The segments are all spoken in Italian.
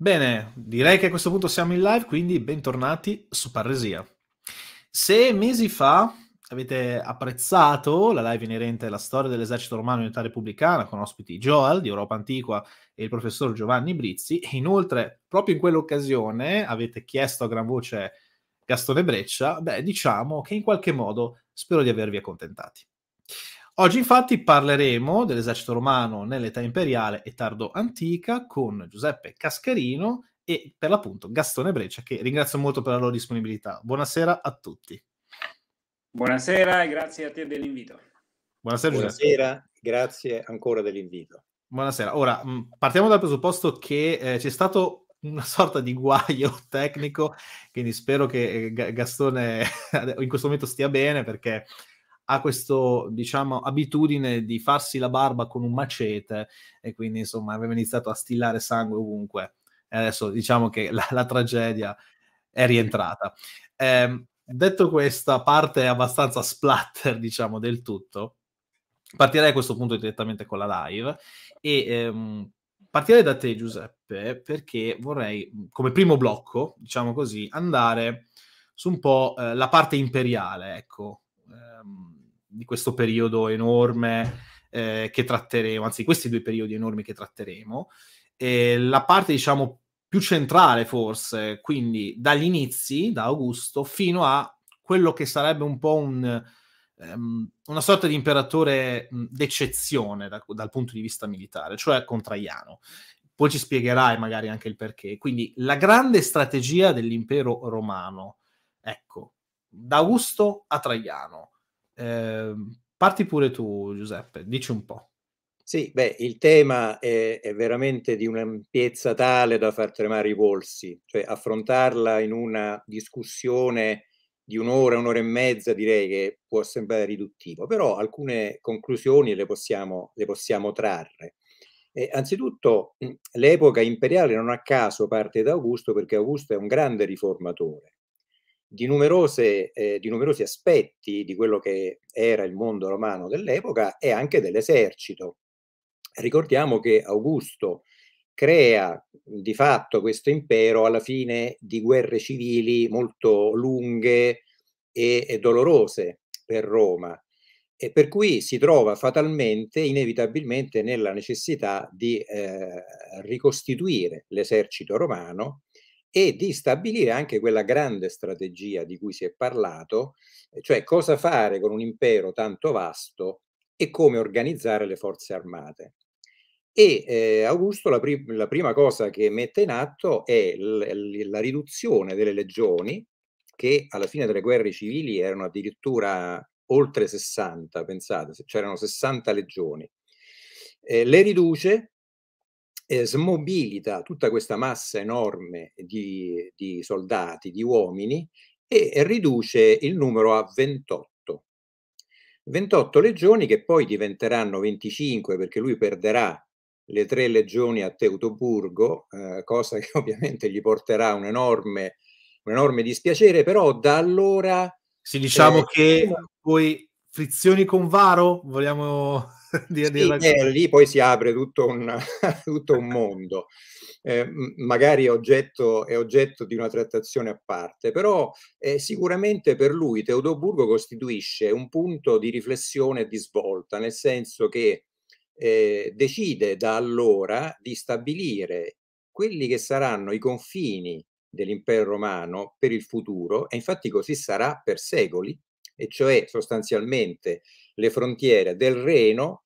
Bene, direi che a questo punto siamo in live, quindi bentornati su Parresia. Se mesi fa avete apprezzato la live inerente alla storia dell'esercito romano in età repubblicana con ospiti Joel di Europa Antiqua e il professor Giovanni Brizzi, e inoltre proprio in quell'occasione avete chiesto a gran voce Gastone Breccia, beh diciamo che in qualche modo spero di avervi accontentati. Oggi infatti parleremo dell'esercito romano nell'età imperiale e tardo antica con Giuseppe Cascherino e per l'appunto Gastone Breccia che ringrazio molto per la loro disponibilità. Buonasera a tutti. Buonasera e grazie a te dell'invito. Buonasera, Buonasera grazie ancora dell'invito. Buonasera. Ora, mm, partiamo dal presupposto che eh, c'è stato una sorta di guaio tecnico, quindi spero che eh, Gastone in questo momento stia bene perché ha questa diciamo, abitudine di farsi la barba con un macete e quindi insomma aveva iniziato a stillare sangue ovunque. E adesso diciamo che la, la tragedia è rientrata. Eh, detto questa parte abbastanza splatter, diciamo, del tutto, partirei a questo punto direttamente con la live e ehm, partirei da te Giuseppe perché vorrei come primo blocco, diciamo così, andare su un po' eh, la parte imperiale, ecco, di questo periodo enorme eh, che tratteremo, anzi questi due periodi enormi che tratteremo. E la parte, diciamo, più centrale forse, quindi dagli inizi, da Augusto, fino a quello che sarebbe un po' un, um, una sorta di imperatore d'eccezione da, dal punto di vista militare, cioè con Traiano. Poi ci spiegherai magari anche il perché. Quindi la grande strategia dell'impero romano, ecco, da Augusto a Traiano Ehm, parti pure tu, Giuseppe, dici un po'. Sì, beh, il tema è, è veramente di un'ampiezza tale da far tremare i polsi, cioè affrontarla in una discussione di un'ora, un'ora e mezza direi che può sembrare riduttivo, però alcune conclusioni le possiamo, le possiamo trarre. Eh, anzitutto l'epoca imperiale non a caso parte da Augusto perché Augusto è un grande riformatore di, numerose, eh, di numerosi aspetti di quello che era il mondo romano dell'epoca e anche dell'esercito. Ricordiamo che Augusto crea di fatto questo impero alla fine di guerre civili molto lunghe e, e dolorose per Roma e per cui si trova fatalmente, inevitabilmente, nella necessità di eh, ricostituire l'esercito romano e di stabilire anche quella grande strategia di cui si è parlato, eh, cioè cosa fare con un impero tanto vasto e come organizzare le forze armate. E eh, Augusto la, pri la, prima cosa che mette in atto è la riduzione delle legioni, che alla fine delle guerre civili erano addirittura oltre 60, pensate, c'erano 60 legioni. Eh, le riduce eh, smobilita tutta questa massa enorme di, di soldati, di uomini, e, riduce il numero a 28. 28 legioni che poi diventeranno 25 perché lui perderà le tre legioni a Teutoburgo, eh, cosa che ovviamente gli porterà un enorme, un enorme dispiacere, però da allora... Sì, diciamo eh, che poi frizioni con Varo? Vogliamo dire, sì, dire eh, lì poi si apre tutto un, tutto un mondo. Eh, magari è oggetto, è oggetto, di una trattazione a parte, però eh, sicuramente per lui Teodoburgo costituisce un punto di riflessione e di svolta, nel senso che eh, decide da allora di stabilire quelli che saranno i confini dell'impero romano per il futuro e infatti così sarà per secoli e cioè sostanzialmente le frontiere del Reno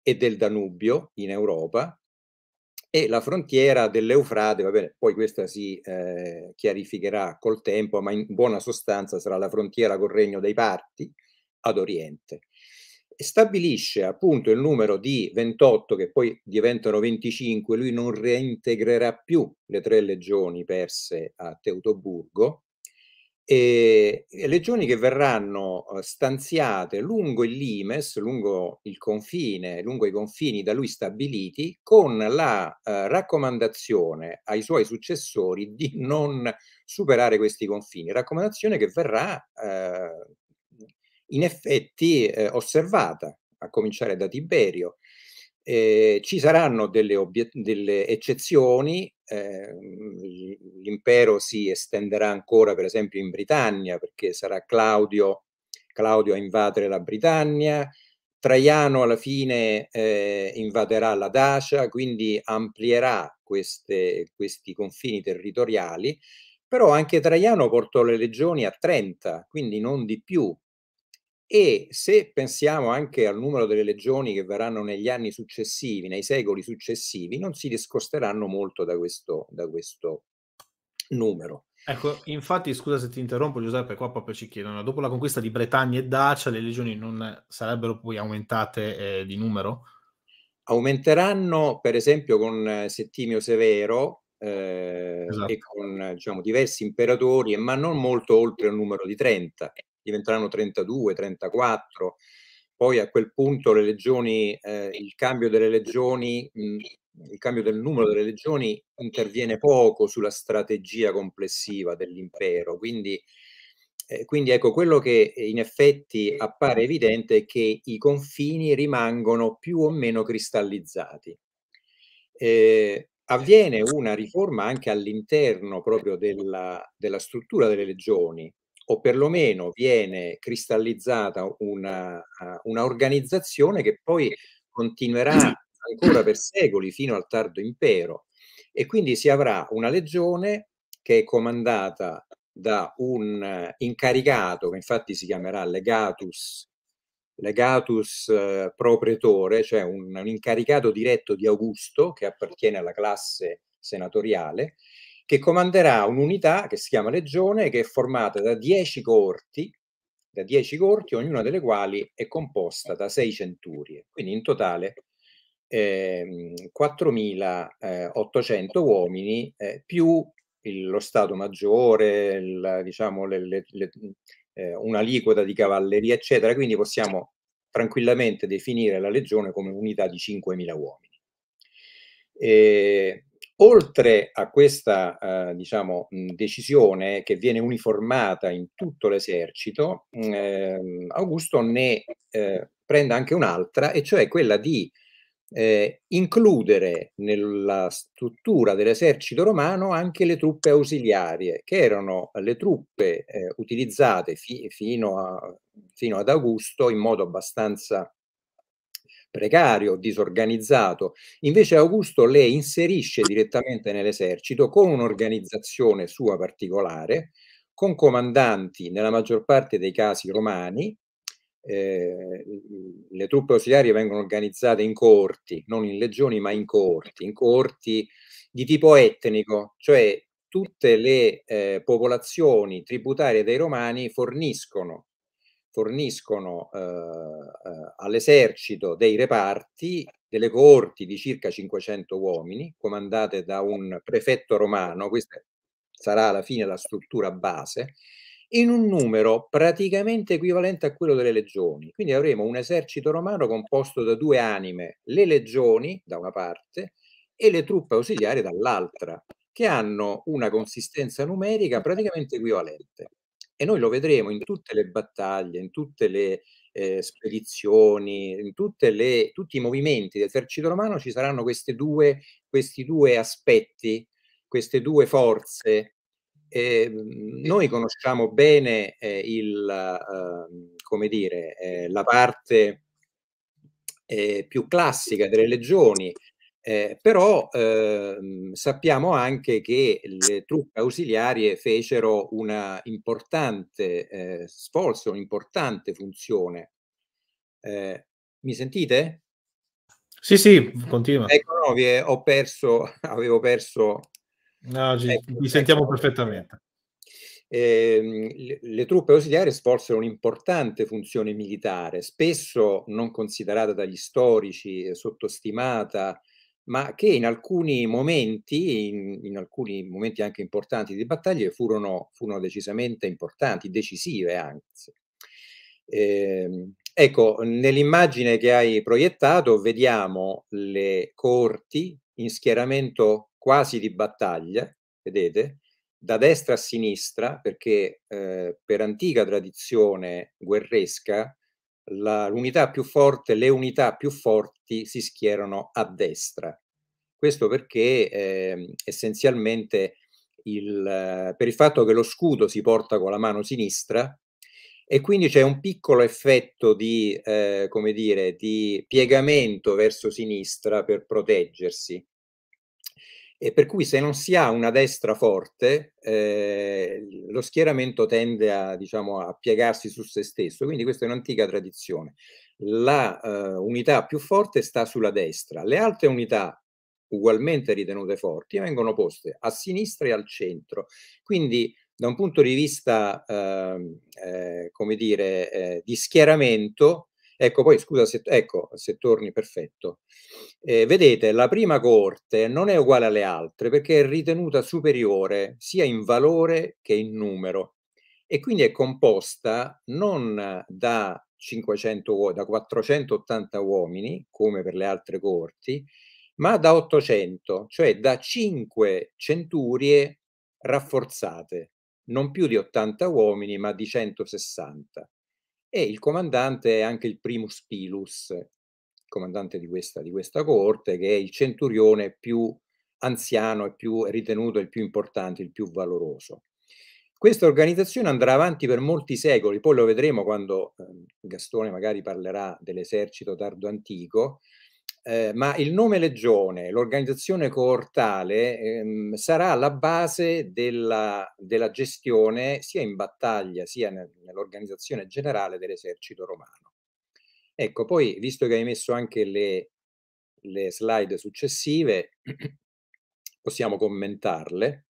e del Danubio in Europa e la frontiera dell'Eufrate, va bene, poi questa si eh, chiarificherà col tempo, ma in buona sostanza sarà la frontiera col regno dei Parti ad oriente. E stabilisce appunto il numero di 28 che poi diventano 25, lui non reintegrerà più le tre legioni perse a Teutoburgo, e legioni che verranno uhm, stanziate lungo il limes, lungo il confine, lungo i confini da lui stabiliti, con la eh, raccomandazione ai suoi successori di non superare questi confini, raccomandazione che verrà eh, in effetti eh, osservata, a cominciare da Tiberio. ci saranno delle, delle eccezioni eh, l'impero si estenderà ancora per esempio in Britannia perché sarà Claudio, Claudio a invadere la Britannia, Traiano alla fine eh, invaderà la Dacia, quindi amplierà queste, questi confini territoriali, però anche Traiano portò le legioni a 30, quindi non di più, e se pensiamo anche al numero delle legioni che verranno negli anni successivi, nei secoli successivi, non si discosteranno molto da questo, da questo numero. Ecco, infatti, scusa se ti interrompo Giuseppe, qua proprio ci chiedono, dopo la conquista di Bretagna e Dacia, le legioni non sarebbero poi aumentate eh, di numero? Aumenteranno, per esempio, con eh, Settimio Severo, eh, esatto. e con diciamo, diversi imperatori, ma non molto oltre il numero di 30 diventeranno 32, 34. Poi a quel punto le legioni, eh, il cambio delle legioni, mh, mm, il cambio del numero delle legioni interviene poco sulla strategia complessiva dell'impero. Quindi, eh, quindi ecco, quello che in effetti appare evidente è che i confini rimangono più o meno cristallizzati. Eh, avviene una riforma anche all'interno proprio della, della struttura delle legioni, o perlomeno viene cristallizzata una, una organizzazione che poi continuerà ancora per secoli fino al tardo impero e quindi si avrà una legione che è comandata da un incaricato che infatti si chiamerà legatus legatus eh, cioè un, un, incaricato diretto di Augusto che appartiene alla classe senatoriale che comanderà un'unità che si chiama Legione, che è formata da 10 corti, da 10 corti, ognuna delle quali è composta da 6 centurie, quindi in totale eh, 4.800 uomini eh, più il, lo Stato Maggiore, il, diciamo, le, le, le, eh, un'aliquota di cavalleria, eccetera, quindi possiamo tranquillamente definire la legione come unità di 5.000 uomini. E Oltre a questa eh, diciamo, decisione che viene uniformata in tutto l'esercito, mh, ehm, Augusto ne eh, prende anche un'altra, e cioè quella di eh, includere nella struttura dell'esercito romano anche le truppe ausiliarie, che erano le truppe eh, utilizzate fi fino, a, fino, ad Augusto in modo abbastanza precario, disorganizzato. Invece Augusto le inserisce direttamente nell'esercito con un'organizzazione sua particolare, con comandanti nella maggior parte dei casi romani. Eh, le truppe ausiliarie vengono organizzate in coorti, non in legioni, ma in coorti, in coorti di tipo etnico, cioè tutte le eh, popolazioni tributarie dei romani forniscono forniscono eh, eh, all'esercito dei reparti delle coorti di circa 500 uomini comandate da un prefetto romano, questa sarà alla fine la struttura base, in un numero praticamente equivalente a quello delle legioni. Quindi avremo un esercito romano composto da due anime, le legioni da una parte e le truppe ausiliarie dall'altra, che hanno una consistenza numerica praticamente equivalente. E noi lo vedremo in tutte le battaglie, in tutte le eh, spedizioni, in le, tutti i movimenti dell'esercito romano ci saranno due, questi due aspetti, queste due forze. Eh, noi conosciamo bene eh, il, ehm, come dire, eh, la parte eh, più classica delle legioni, eh, però eh, sappiamo anche che le truppe ausiliarie fecero una importante, eh, svolsero un'importante funzione. Eh, mi sentite? Sì, sì, continua. Ecco, no, è, ho perso, avevo perso... No, ci, ecco, mi ecco. sentiamo ecco. perfettamente. Ehm, le, le truppe ausiliarie svolsero un'importante funzione militare, spesso non considerata dagli storici, eh, sottostimata, ma che in alcuni momenti, in, in alcuni momenti anche importanti di battaglie, furono, furono decisamente importanti, decisive anzi. Eh, ecco, nell'immagine che hai proiettato vediamo le corti in schieramento quasi di battaglia, vedete, da destra a sinistra, perché eh, per antica tradizione guerresca l'unità più forte, le unità più forti si schierano a destra. Questo perché eh, essenzialmente il, per il fatto che lo scudo si porta con la mano sinistra e quindi c'è un piccolo effetto di, eh, come dire, di piegamento verso sinistra per proteggersi. E per cui se non si ha una destra forte, eh, lo schieramento tende a, diciamo, a, piegarsi su se stesso. Quindi questa è un'antica tradizione. La eh, unità più forte sta sulla destra, le altre unità ugualmente ritenute forti vengono poste a sinistra e al centro. Quindi da un punto di vista, ehm, eh, come dire, eh, di schieramento, Ecco, poi scusa se, ecco, se torni perfetto. Eh, vedete, la prima corte non è uguale alle altre perché è ritenuta superiore sia in valore che in numero e quindi è composta non da, 500, da 480 uomini, come per le altre corti, ma da 800, cioè da 5 centurie rafforzate, non più di 80 uomini, ma di 160 e il comandante è anche il primus pilus, il comandante di questa, di questa corte, che è il centurione più anziano e più ritenuto il più importante, il più valoroso. Questa organizzazione andrà avanti per molti secoli, poi lo vedremo quando eh, Gastone magari parlerà dell'esercito tardo antico, eh, ma il nome Legione, l'organizzazione coortale, ehm, sarà la base della, della, gestione sia in battaglia sia nel, nell'organizzazione generale dell'esercito romano. Ecco, poi, visto che hai messo anche le, le slide successive, possiamo commentarle.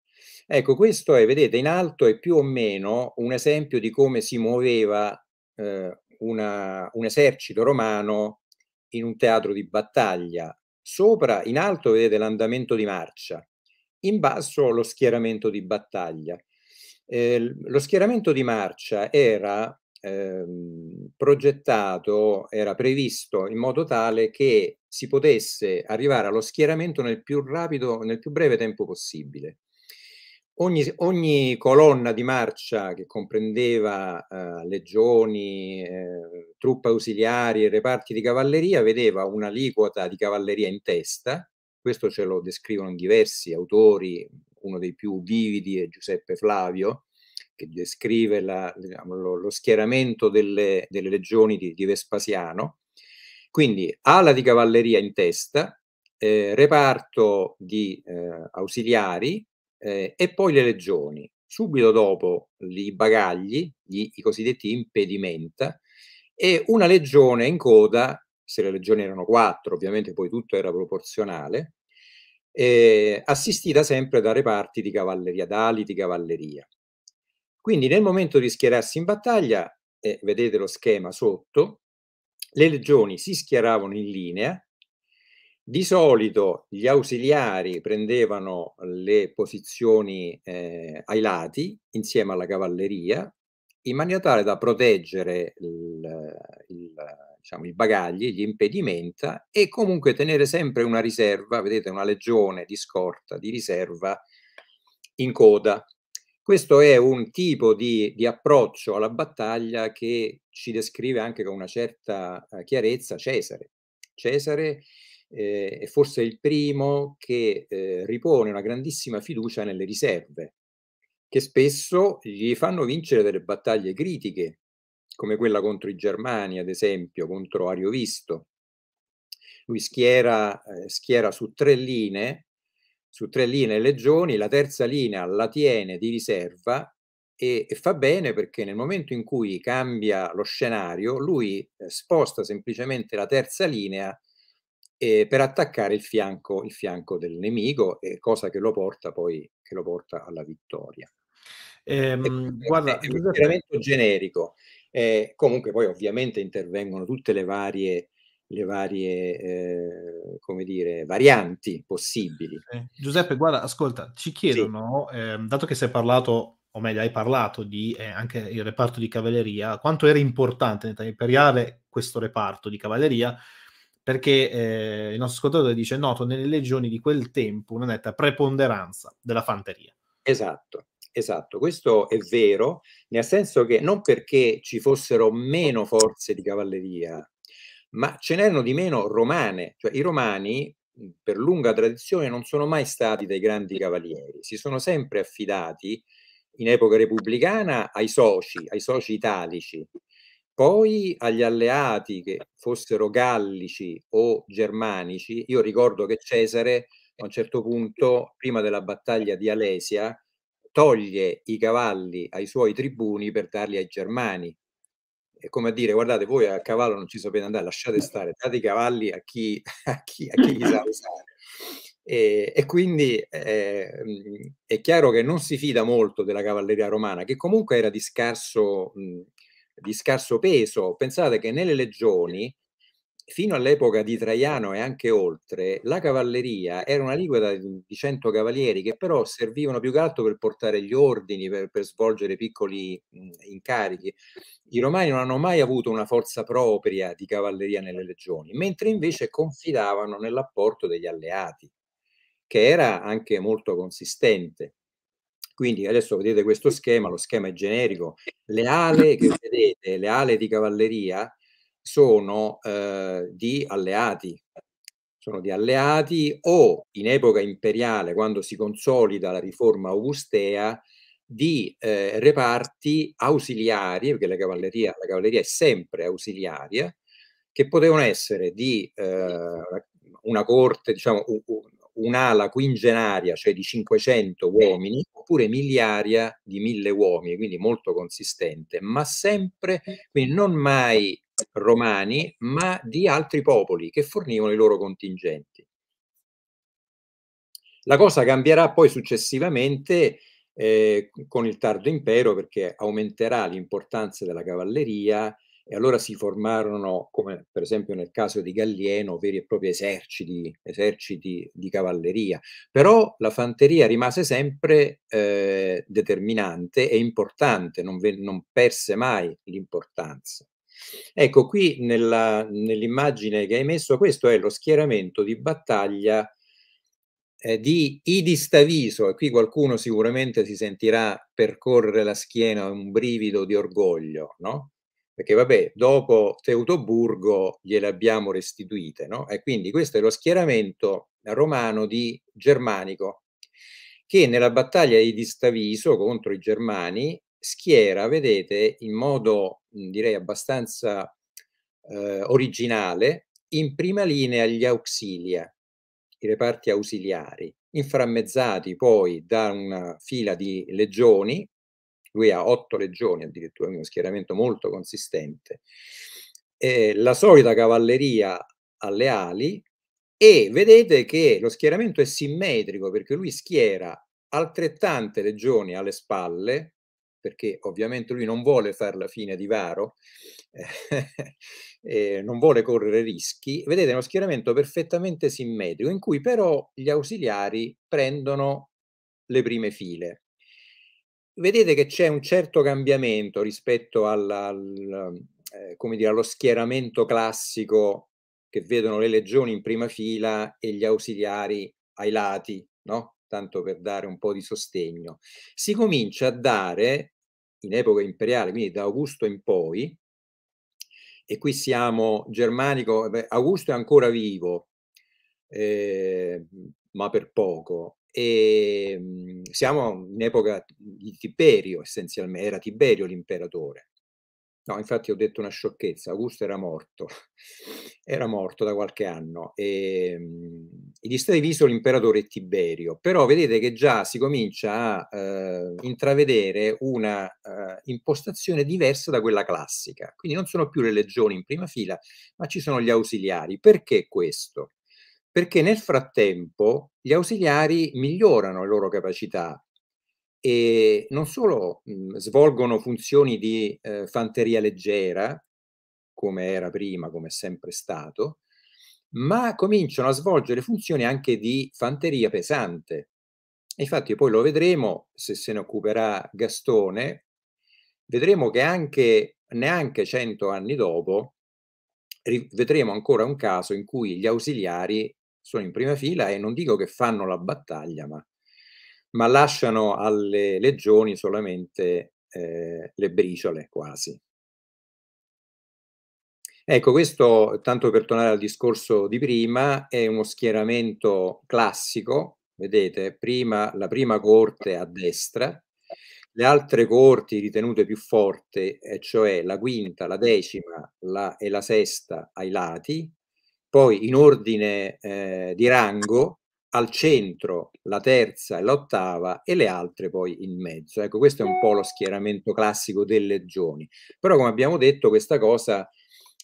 Ecco, questo è, vedete, in alto è più o meno un esempio di come si muoveva eh, una, un esercito romano in un teatro di battaglia. Sopra, in alto, vedete l'andamento di marcia, in basso lo schieramento di battaglia. Eh, lo schieramento di marcia era ehm, progettato, era previsto in modo tale che si potesse arrivare allo schieramento nel più rapido, nel più breve tempo possibile. Ogni, ogni, colonna di marcia che comprendeva eh, legioni, eh, truppe ausiliarie, reparti di cavalleria, vedeva un'aliquota di cavalleria in testa, questo ce lo descrivono diversi autori, uno dei più vividi è Giuseppe Flavio, che descrive la, diciamo, lo, lo, schieramento delle, delle legioni di, di, Vespasiano. Quindi ala di cavalleria in testa, eh, reparto di eh, ausiliari, eh, e poi le legioni. Subito dopo i bagagli, gli, i cosiddetti impedimenta, e una legione in coda, se le legioni erano quattro, ovviamente poi tutto era proporzionale, eh, assistita sempre da reparti di cavalleria, d'ali di cavalleria. Quindi nel momento di schierarsi in battaglia, eh, vedete lo schema sotto, le legioni si schieravano in linea di solito gli ausiliari prendevano le posizioni eh, ai lati insieme alla cavalleria in maniera tale da proteggere il, il, diciamo, i bagagli, gli impedimenta e comunque tenere sempre una riserva, vedete una legione di scorta, di riserva in coda. Questo è un tipo di, di, approccio alla battaglia che ci descrive anche con una certa eh, chiarezza Cesare. Cesare eh, è forse il primo che eh, ripone una grandissima fiducia nelle riserve, che spesso gli fanno vincere delle battaglie critiche, come quella contro i Germani, ad esempio, contro Ariovisto. Lui schiera, eh, schiera su tre linee, su tre linee legioni, la terza linea la tiene di riserva e, e, fa bene perché nel momento in cui cambia lo scenario, lui ehm, sposta semplicemente la terza linea eh, per attaccare il fianco, il fianco del nemico, eh, cosa che lo porta poi che lo porta alla vittoria. Ehm, guarda, è, un elemento generico. Eh, comunque poi ovviamente intervengono tutte le varie le varie eh, come dire, varianti possibili. Eh, Giuseppe, guarda, ascolta, ci chiedono, sì. eh, dato che sei parlato, o meglio, hai parlato di eh, anche il reparto di cavalleria, quanto era importante in età imperiale questo reparto di cavalleria perché eh, il nostro ascoltatore dice noto nelle legioni di quel tempo una netta preponderanza della fanteria. Esatto, esatto, questo è vero, nel senso che non perché ci fossero meno forze di cavalleria, ma ce n'erano di meno romane, cioè i romani per lunga tradizione non sono mai stati dei grandi cavalieri, si sono sempre affidati in epoca repubblicana ai soci, ai soci italici, poi agli alleati che fossero gallici o germanici, io ricordo che Cesare a un certo punto, prima della battaglia di Alesia, toglie i cavalli ai suoi tribuni per darli ai germani. È come a dire, guardate, voi a cavallo non ci sapete andare, lasciate stare, date i cavalli a chi, a chi, a chi li sa usare. E, e, quindi eh, è chiaro che non si fida molto della cavalleria romana, che comunque era di scarso mh, di scarso peso. Pensate che nelle legioni, fino all'epoca di Traiano e anche oltre, la cavalleria era una liquida di 100 cavalieri che però servivano più che altro per portare gli ordini, per, per svolgere piccoli mh, mhmm, incarichi. I romani non hanno mai avuto una forza propria di cavalleria nelle legioni, mentre invece confidavano nell'apporto degli alleati, che era anche molto consistente. Quindi adesso vedete questo schema, lo schema è generico. Le ale che vedete, le ale di cavalleria, sono eh, di alleati, sono di alleati o in epoca imperiale, quando si consolida la riforma augustea, di eh, reparti ausiliari, perché la cavalleria, la cavalleria è sempre ausiliaria, che potevano essere di eh, una corte, diciamo, u, u, un'ala quingenaria, cioè di 500 uomini, oppure miliaria di 1000 uomini, quindi molto consistente, ma sempre, quindi non mai romani, ma di altri popoli che fornivano i loro contingenti. La cosa cambierà poi successivamente eh, con il tardo impero perché aumenterà l'importanza della cavalleria e allora si formarono, come per esempio nel caso di Gallieno, veri e propri eserciti, eserciti di cavalleria. Però la fanteria rimase sempre eh, determinante e importante, non, ve, non perse mai l'importanza. Ecco, qui nell'immagine che hai messo, questo è lo schieramento di battaglia eh, di Idistaviso, e qui qualcuno sicuramente si sentirà percorrere la schiena un brivido di orgoglio, no? perché vabbè, dopo Teutoburgo gliele abbiamo restituite, no? E quindi questo è lo schieramento romano di Germanico, che nella battaglia di Distaviso contro i Germani schiera, vedete, in modo direi abbastanza eh, originale, in prima linea gli auxilia, i reparti ausiliari, inframmezzati poi da una fila di legioni lui ha otto legioni addirittura, quindi uno schieramento molto consistente, eh, la solita cavalleria alle ali e vedete che lo schieramento è simmetrico perché lui schiera altrettante legioni alle spalle, perché ovviamente lui non vuole fare la fine di Varo, eh, non vuole correre rischi. Vedete uno schieramento perfettamente simmetrico in cui però gli ausiliari prendono le prime file vedete che c'è un certo cambiamento rispetto alla, al, eh, dire, allo schieramento classico che vedono le legioni in prima fila e gli ausiliari ai lati, no? tanto per dare un po' di sostegno. Si comincia a dare, in epoca imperiale, quindi da Augusto in poi, e qui siamo germanico, Augusto è ancora vivo, eh, ma per poco, e ehm, siamo in epoca di Tiberio, essenzialmente, era Tiberio l'imperatore. No, infatti ho detto una sciocchezza, Augusto era morto, era morto da qualche anno ehm, e gli sta diviso l'imperatore Tiberio, però vedete che già si comincia a eh, intravedere una eh, impostazione diversa da quella classica, quindi non sono più le legioni in prima fila, ma ci sono gli ausiliari. Perché questo? perché nel frattempo gli ausiliari migliorano le loro capacità e non solo mh, mhmm, svolgono funzioni di eh, fanteria leggera, come era prima, come è sempre stato, ma cominciano a svolgere funzioni anche di fanteria pesante. Infatti poi lo vedremo, se se ne occuperà Gastone, vedremo che anche neanche cento anni dopo vedremo ancora un caso in cui gli ausiliari sono in prima fila e non dico che fanno la battaglia, ma, ma lasciano alle legioni solamente eh, le briciole quasi. Ecco, questo, tanto per tornare al discorso di prima, è uno schieramento classico, vedete, prima, la prima corte a destra, le altre corti ritenute più forti, cioè la quinta, la decima la, e la sesta ai lati, poi in ordine eh, di rango al centro la terza e l'ottava e le altre poi in mezzo. Ecco, questo è un po' lo schieramento classico delle legioni. Però come abbiamo detto, questa cosa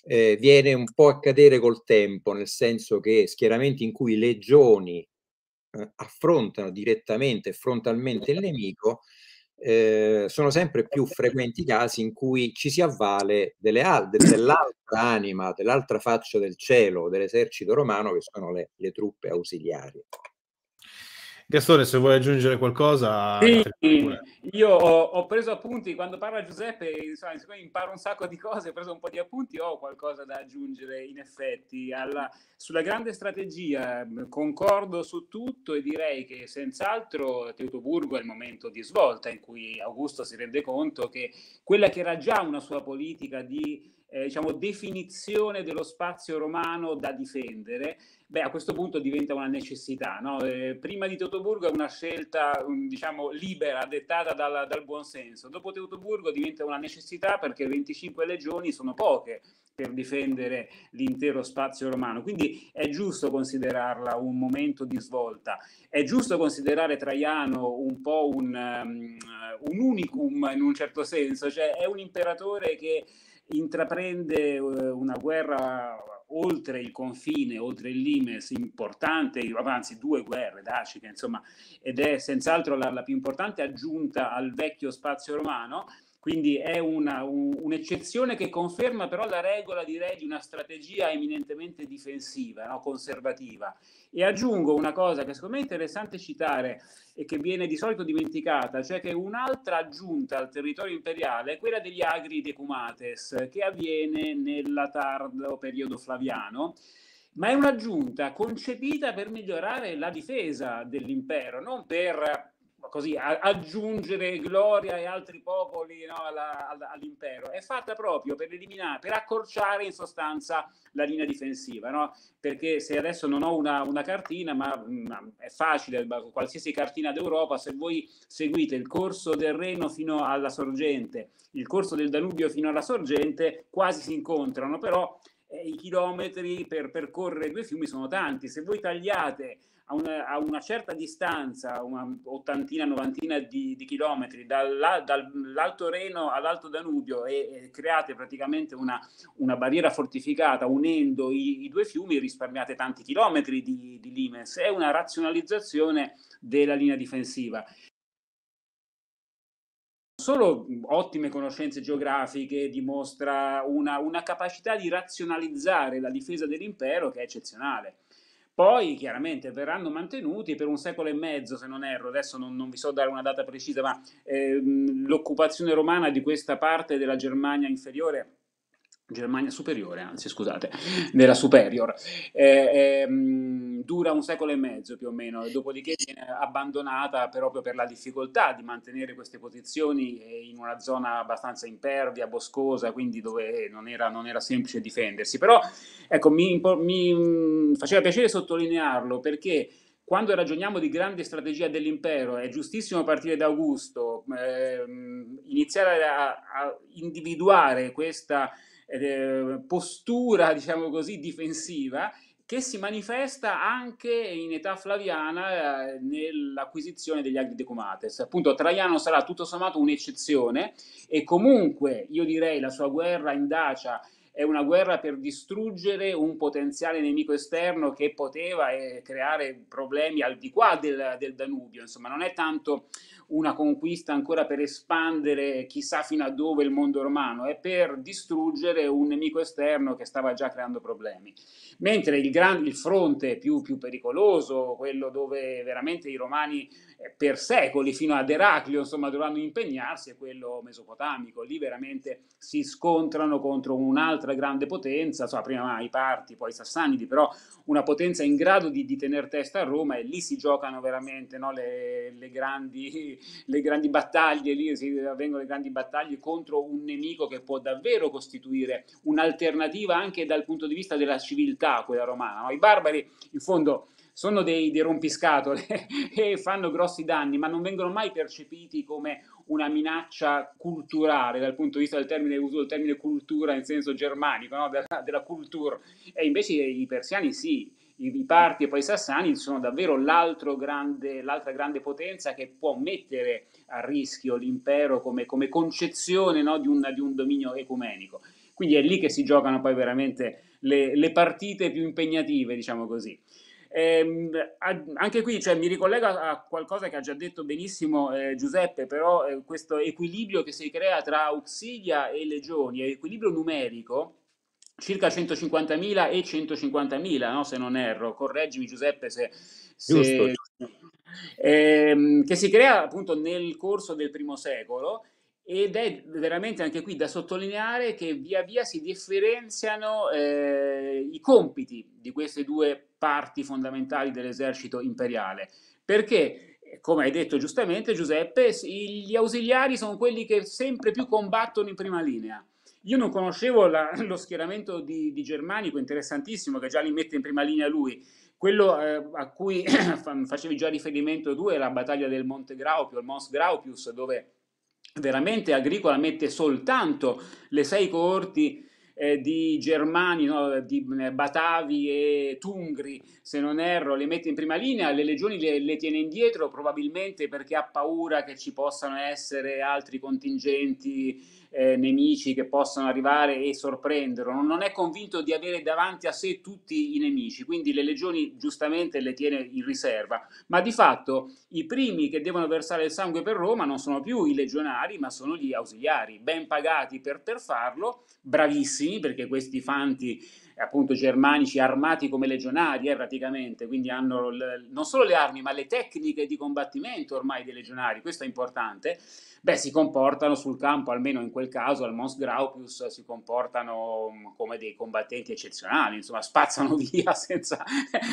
eh, viene un po' a cadere col tempo, nel senso che schieramenti in cui legioni eh, affrontano direttamente e frontalmente il nemico eh, sono sempre più frequenti i casi in cui ci si avvale delle al- dell'altra anima, dell'altra faccia del cielo dell'esercito romano, che sono le, le truppe ausiliarie. Gastone, se vuoi aggiungere qualcosa... Sì, io ho, ho, preso appunti, quando parla Giuseppe, insomma, imparo un sacco di cose, ho preso un po' di appunti, ho qualcosa da aggiungere in effetti. Alla, sulla grande strategia concordo su tutto e direi che senz'altro Teutoburgo è il momento di svolta in cui Augusto si rende conto che quella che era già una sua politica di eh, diciamo, definizione dello spazio romano da difendere, beh, a questo punto diventa una necessità. No? Eh, prima di Teutoburgo è una scelta mm, diciamo, libera, dettata dal, dal buonsenso. Dopo Teutoburgo diventa una necessità perché 25 legioni sono poche per difendere l'intero spazio romano. Quindi è giusto considerarla un momento di svolta. È giusto considerare Traiano un po' un, um, un unicum in un certo senso, cioè è un imperatore che intraprende eh, una guerra oltre il confine, oltre il limes importante, avanzi due guerre daciche, insomma, ed è senz'altro la, la più importante aggiunta al vecchio spazio romano quindi è una, un, un'eccezione che conferma però la regola, direi, di una strategia eminentemente difensiva, no? conservativa. E aggiungo una cosa che secondo me è interessante citare e che viene di solito dimenticata, cioè che un'altra aggiunta al territorio imperiale è quella degli agri decumates, che avviene nel tardo periodo flaviano, ma è un'aggiunta concepita per migliorare la difesa dell'impero, non per così, a, aggiungere gloria e altri popoli no, alla, alla, all'impero, è fatta proprio per eliminare, per accorciare in sostanza la linea difensiva, no? perché se adesso non ho una, una cartina, ma mh, è facile, qualsiasi cartina d'Europa, se voi seguite il corso del Reno fino alla sorgente, il corso del Danubio fino alla sorgente, quasi si incontrano, però eh, i chilometri per percorrere due fiumi sono tanti, se voi tagliate a una, a una certa distanza, una ottantina, novantina di, di chilometri dall'Alto Reno all'Alto Danubio e, e create praticamente una, una, barriera fortificata unendo i, i, due fiumi, risparmiate tanti chilometri di, di limes. È una razionalizzazione della linea difensiva solo ottime conoscenze geografiche, dimostra una, una, capacità di razionalizzare la difesa dell'impero che è eccezionale poi chiaramente verranno mantenuti per un secolo e mezzo, se non erro, adesso non, non vi so dare una data precisa, ma ehm, l'occupazione romana di questa parte della Germania inferiore Germania superiore, anzi scusate, della superior, eh, eh, dura un secolo e mezzo più o meno, dopodiché viene abbandonata proprio per la difficoltà di mantenere queste posizioni eh, in una zona abbastanza impervia, boscosa, quindi dove eh, non era, non era semplice difendersi. Però ecco, mi, mi mm, faceva piacere sottolinearlo perché quando ragioniamo di grande strategia dell'impero, è giustissimo partire da Augusto, eh, iniziare a, a individuare questa postura, diciamo così, difensiva che si manifesta anche in età flaviana eh, nell'acquisizione degli agri decumates. Appunto Traiano sarà tutto sommato un'eccezione e comunque io direi la sua guerra in Dacia è una guerra per distruggere un potenziale nemico esterno che poteva eh, creare problemi al di qua del, del Danubio, insomma non è tanto una conquista ancora per espandere chissà fino a dove il mondo romano, è per distruggere un nemico esterno che stava già creando problemi mentre il, gran, il fronte più, più, pericoloso, quello dove veramente i romani eh, per secoli fino ad Eraclio insomma, dovranno impegnarsi, è quello mesopotamico, lì veramente si scontrano contro un'altra grande potenza, so, prima i parti, poi i sassanidi, però una potenza in grado di, di tenere testa a Roma e lì si giocano veramente no, le, le, grandi, le grandi battaglie, lì si avvengono le grandi battaglie contro un nemico che può davvero costituire un'alternativa anche dal punto di vista della civiltà quella romana. No? I barbari, in fondo, sono dei, dei rompiscatole e fanno grossi danni, ma non vengono mai percepiti come una minaccia culturale dal punto di vista del termine, uso del termine cultura in senso germanico, no? della, della cultura. E invece i persiani sì, i, parti e poi i sassani sono davvero grande, l'altra grande potenza che può mettere a rischio l'impero come, come concezione no, di, un, di, un, dominio ecumenico. Quindi è lì che si giocano poi veramente le, le partite più impegnative, diciamo così. Eh, anche qui cioè, mi ricollego a qualcosa che ha già detto benissimo eh, Giuseppe, però eh, questo equilibrio che si crea tra Auxilia e Legioni, equilibrio numerico, circa 150.000 e 150.000, no, se non erro, correggimi Giuseppe se... se... Giusto. Ehm, che si crea appunto nel corso del primo secolo ed è veramente anche qui da sottolineare che via via si differenziano eh, i compiti di queste due parti fondamentali dell'esercito imperiale, perché come hai detto giustamente Giuseppe, gli ausiliari sono quelli che sempre più combattono in prima linea. Io non conoscevo la, lo schieramento di, di, Germanico, interessantissimo, che già li mette in prima linea lui. Quello eh, a cui facevi già riferimento tu è la battaglia del Monte Graupius, il Mons Graupius, dove veramente Agricola mette soltanto le sei coorti eh, di Germani, no, di eh, Batavi e Tungri, se non erro, le mette in prima linea, le legioni le, le, tiene indietro probabilmente perché ha paura che ci possano essere altri contingenti eh, nemici che possano arrivare e sorprenderlo, non, non è convinto di avere davanti a sé tutti i nemici, quindi le legioni giustamente le tiene in riserva, ma di fatto i primi che devono versare il sangue per Roma non sono più i legionari, ma sono gli ausiliari, ben pagati per, per farlo, bravissimi, perché questi fanti appunto germanici armati come legionari eh, praticamente, quindi hanno l- non solo le armi ma le tecniche di combattimento ormai dei legionari, questo è importante, beh, si comportano sul campo, almeno in quel caso, al Mons Graupius si comportano mm, come dei combattenti eccezionali, insomma, spazzano via senza,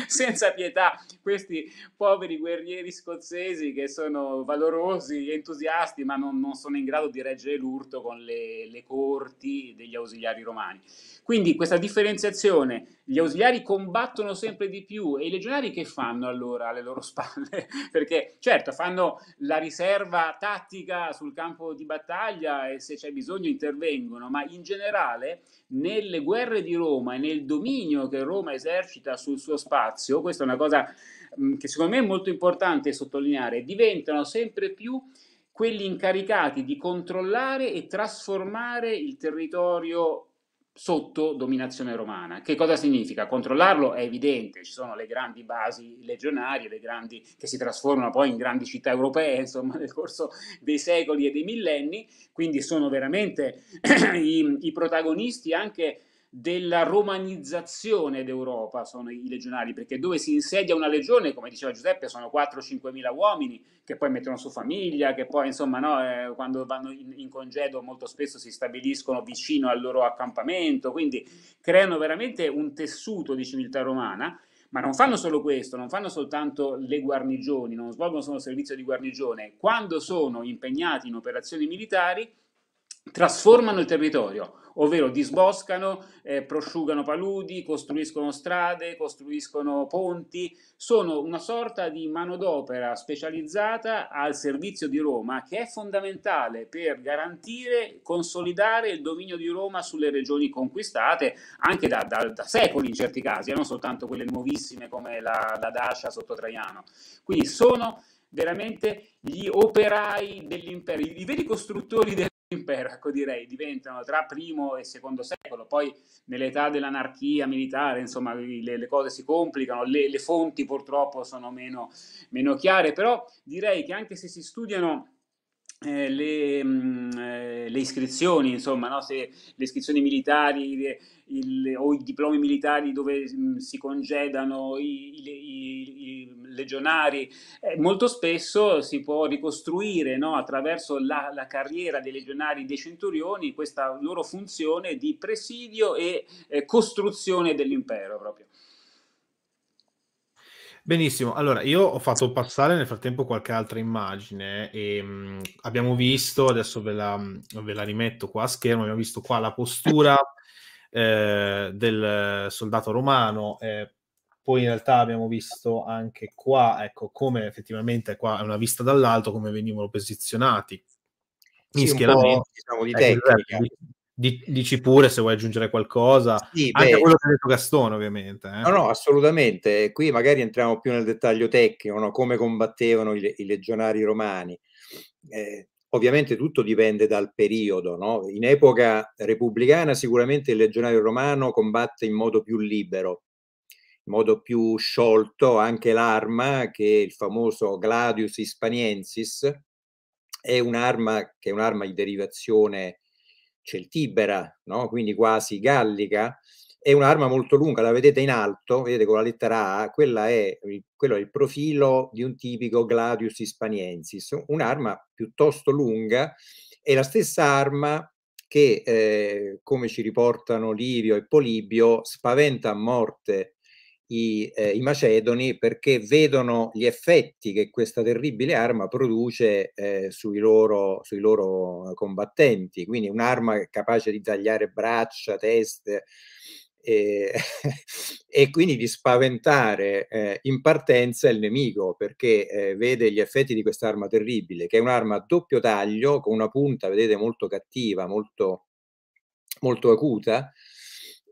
senza pietà questi poveri guerrieri scozzesi che sono valorosi, entusiasti, ma non, non sono in grado di reggere l'urto con le, le corti degli ausiliari romani. Quindi questa differenziazione, gli ausiliari combattono sempre di più e i legionari che fanno allora alle loro spalle? Perché certo fanno la riserva tattica sul campo di battaglia e se c'è bisogno intervengono, ma in generale nelle guerre di Roma e nel dominio che Roma esercita sul suo spazio, questa è una cosa mm, che secondo me è molto importante sottolineare, diventano sempre più quelli incaricati di controllare e trasformare il territorio sotto dominazione romana. Che cosa significa? Controllarlo è evidente, ci sono le grandi basi legionarie, le grandi, che si trasformano poi in grandi città europee, insomma, nel corso dei secoli e dei millenni, quindi sono veramente i, i protagonisti anche della romanizzazione d'Europa sono i legionari, perché dove si insedia una legione, come diceva Giuseppe, sono 4-5 mila uomini che poi mettono su famiglia, che poi insomma no, eh, quando vanno in, in, congedo molto spesso si stabiliscono vicino al loro accampamento, quindi creano veramente un tessuto di civiltà romana. Ma non fanno solo questo, non fanno soltanto le guarnigioni, non svolgono solo il servizio di guarnigione. Quando sono impegnati in operazioni militari, trasformano il territorio, ovvero disboscano, eh, prosciugano paludi, costruiscono strade, costruiscono ponti, sono una sorta di manodopera specializzata al servizio di Roma che è fondamentale per garantire, consolidare il dominio di Roma sulle regioni conquistate anche da, da, da secoli in certi casi, eh, non soltanto quelle nuovissime come la, la Dacia sotto Traiano. Quindi sono veramente gli operai dell'impero, i veri costruttori del impero, ecco direi, diventano tra primo e secondo secolo, poi nell'età dell'anarchia militare, insomma, le, le cose si complicano, le, le fonti purtroppo sono meno, meno chiare, però direi che anche se si studiano eh, le, mh, mm, eh, le, iscrizioni, insomma, no? se le iscrizioni militari le, il, o i diplomi militari dove mh, mm, si congedano i, i, i, i legionari, eh, molto spesso si può ricostruire no? attraverso la, la, carriera dei legionari dei centurioni questa loro funzione di presidio e eh, costruzione dell'impero proprio. Benissimo, allora io ho fatto passare nel frattempo qualche altra immagine e ehm, mh, abbiamo visto, adesso ve la, ve la, rimetto qua a schermo, abbiamo visto qua la postura eh, del soldato romano, eh, poi in realtà abbiamo visto anche qua, ecco, come effettivamente qua è una vista dall'alto, come venivano posizionati. Sì, in schieramento, diciamo, di ecco, tecnica dici pure se vuoi aggiungere qualcosa, sì, anche beh, quello che ha detto Gastone ovviamente. Eh. No, no, assolutamente. Qui magari entriamo più nel dettaglio tecnico, no? come combattevano i, i legionari romani. Eh, ovviamente tutto dipende dal periodo. No? In epoca repubblicana sicuramente il legionario romano combatte in modo più libero, in modo più sciolto, anche l'arma che il famoso Gladius Hispaniensis è un'arma che è un'arma di derivazione celtibera, no? quindi quasi gallica, è un'arma molto lunga, la vedete in alto, vedete con la lettera A, quella è, quello è il profilo di un tipico Gladius hispaniensis, un'arma piuttosto lunga, è la stessa arma che, eh, come ci riportano Livio e Polibio, spaventa a morte i, eh, i, macedoni perché vedono gli effetti che questa terribile arma produce eh, sui, loro, sui, loro, combattenti, quindi un'arma capace di tagliare braccia, teste eh, e quindi di spaventare eh, in partenza il nemico perché eh, vede gli effetti di quest'arma terribile, che è un'arma a doppio taglio con una punta, vedete, molto cattiva, molto, molto acuta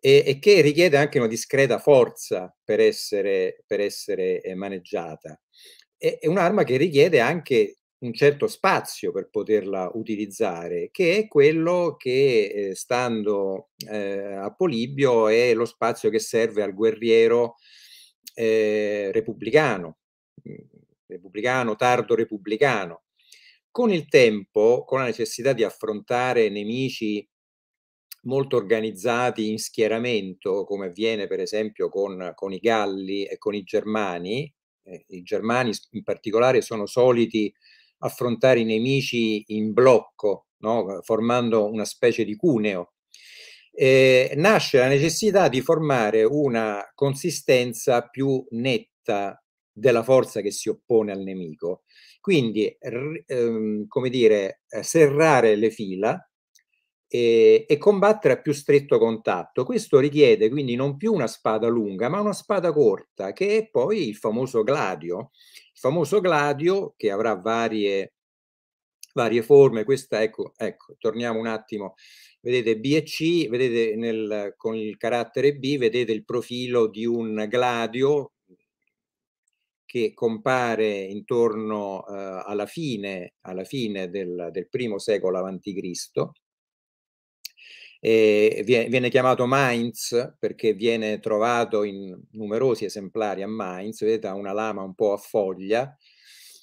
e, e che richiede anche una discreta forza per essere, per essere eh, maneggiata. È, è un'arma che richiede anche un certo spazio per poterla utilizzare, che è quello che, eh, stando eh, a Polibio, è lo spazio che serve al guerriero eh, repubblicano, mm, repubblicano, tardo repubblicano. Con il tempo, con la necessità di affrontare nemici molto organizzati in schieramento, come avviene per esempio con, con i Galli e con i Germani. Eh, I Germani in particolare sono soliti affrontare i nemici in blocco, no? formando una specie di cuneo. Eh, nasce la necessità di formare una consistenza più netta della forza che si oppone al nemico. Quindi, ehm, come dire, eh, serrare le fila e, e combattere a più stretto contatto. Questo richiede quindi non più una spada lunga, ma una spada corta, che è poi il famoso gladio. Il famoso gladio che avrà varie varie forme. Questa, ecco, ecco, torniamo un attimo. Vedete B e C, vedete nel, con il carattere B, vedete il profilo di un gladio che compare intorno eh, alla fine, alla fine del, del primo secolo Cristo, e viene chiamato Mainz perché viene trovato in numerosi esemplari a Mainz, vedete ha una lama un po' a foglia,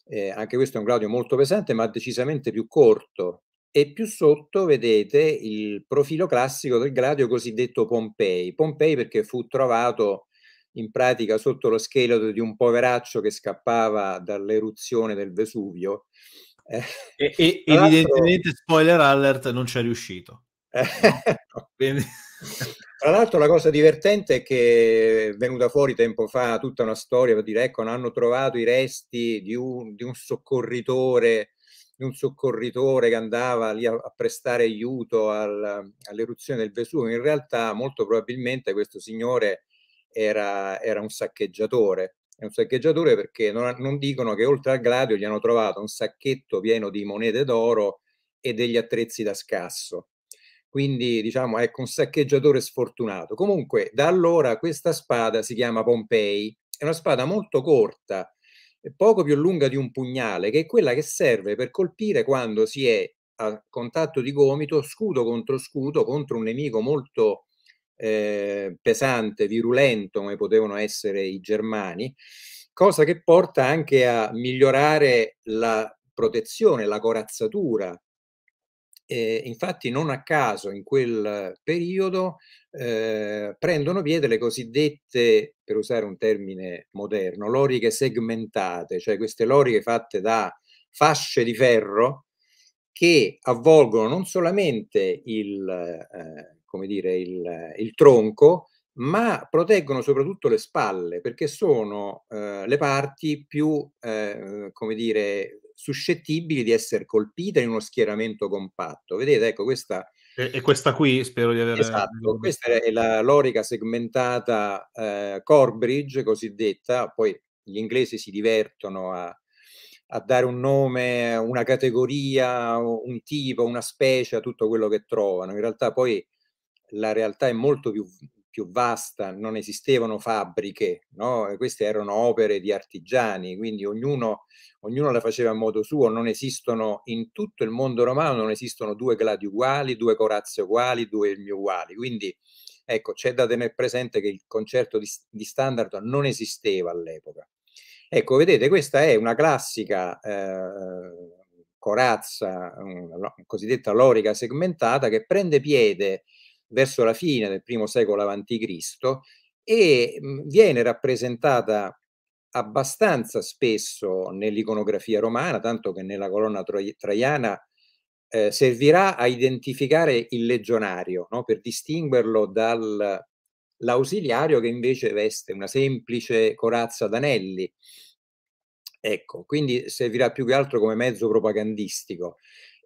eh, anche questo è un gladio molto pesante ma decisamente più corto e più sotto vedete il profilo classico del Gladio cosiddetto Pompei, Pompei perché fu trovato in pratica sotto lo scheletro di un poveraccio che scappava dall'eruzione del Vesuvio. Eh, e, e evidentemente spoiler alert non c'è riuscito. Eh, Tra l'altro la cosa divertente è che è venuta fuori tempo fa tutta una storia per dire ecco hanno trovato i resti di un, di un soccorritore di un soccorritore che andava lì a, a prestare aiuto al, all'eruzione del Vesuvio. In realtà molto probabilmente questo signore era, era un saccheggiatore. È un saccheggiatore perché non, non dicono che oltre al gladio gli hanno trovato un sacchetto pieno di monete d'oro e degli attrezzi da scasso quindi diciamo ecco un saccheggiatore sfortunato. Comunque da allora questa spada si chiama Pompei, è una spada molto corta, poco più lunga di un pugnale, che è quella che serve per colpire quando si è a contatto di gomito, scudo contro scudo, contro un nemico molto eh, pesante, virulento come potevano essere i germani, cosa che porta anche a migliorare la protezione, la corazzatura eh, infatti non a caso in quel periodo eh, prendono piede le cosiddette, per usare un termine moderno, loriche segmentate, cioè queste loriche fatte da fasce di ferro che avvolgono non solamente il, eh, come dire, il, il, tronco, ma proteggono soprattutto le spalle, perché sono eh, le parti più, eh, come dire, suscettibili di essere colpite in uno schieramento compatto. Vedete, ecco, questa... E, e questa qui spero di aver... Esatto, questa è la lorica segmentata eh, Corbridge, cosiddetta, poi gli inglesi si divertono a, a dare un nome, una categoria, un tipo, una specie, a tutto quello che trovano. In realtà poi la realtà è molto più più vasta, non esistevano fabbriche, no? queste erano opere di artigiani, quindi ognuno, ognuno la faceva a modo suo, non esistono in tutto il mondo romano, non esistono due gladi uguali, due corazze uguali, due elmi uguali, quindi ecco c'è da tenere presente che il concerto di, di standard non esisteva all'epoca. Ecco, vedete, questa è una classica eh, corazza, una cosiddetta lorica segmentata, che prende piede verso la fine del primo secolo a.C. e mhmm, viene rappresentata abbastanza spesso nell'iconografia romana, tanto che nella colonna traiana eh, servirà a identificare il legionario, no? per distinguerlo dall'ausiliario che invece veste una semplice corazza d'anelli. Ecco, quindi servirà più che altro come mezzo propagandistico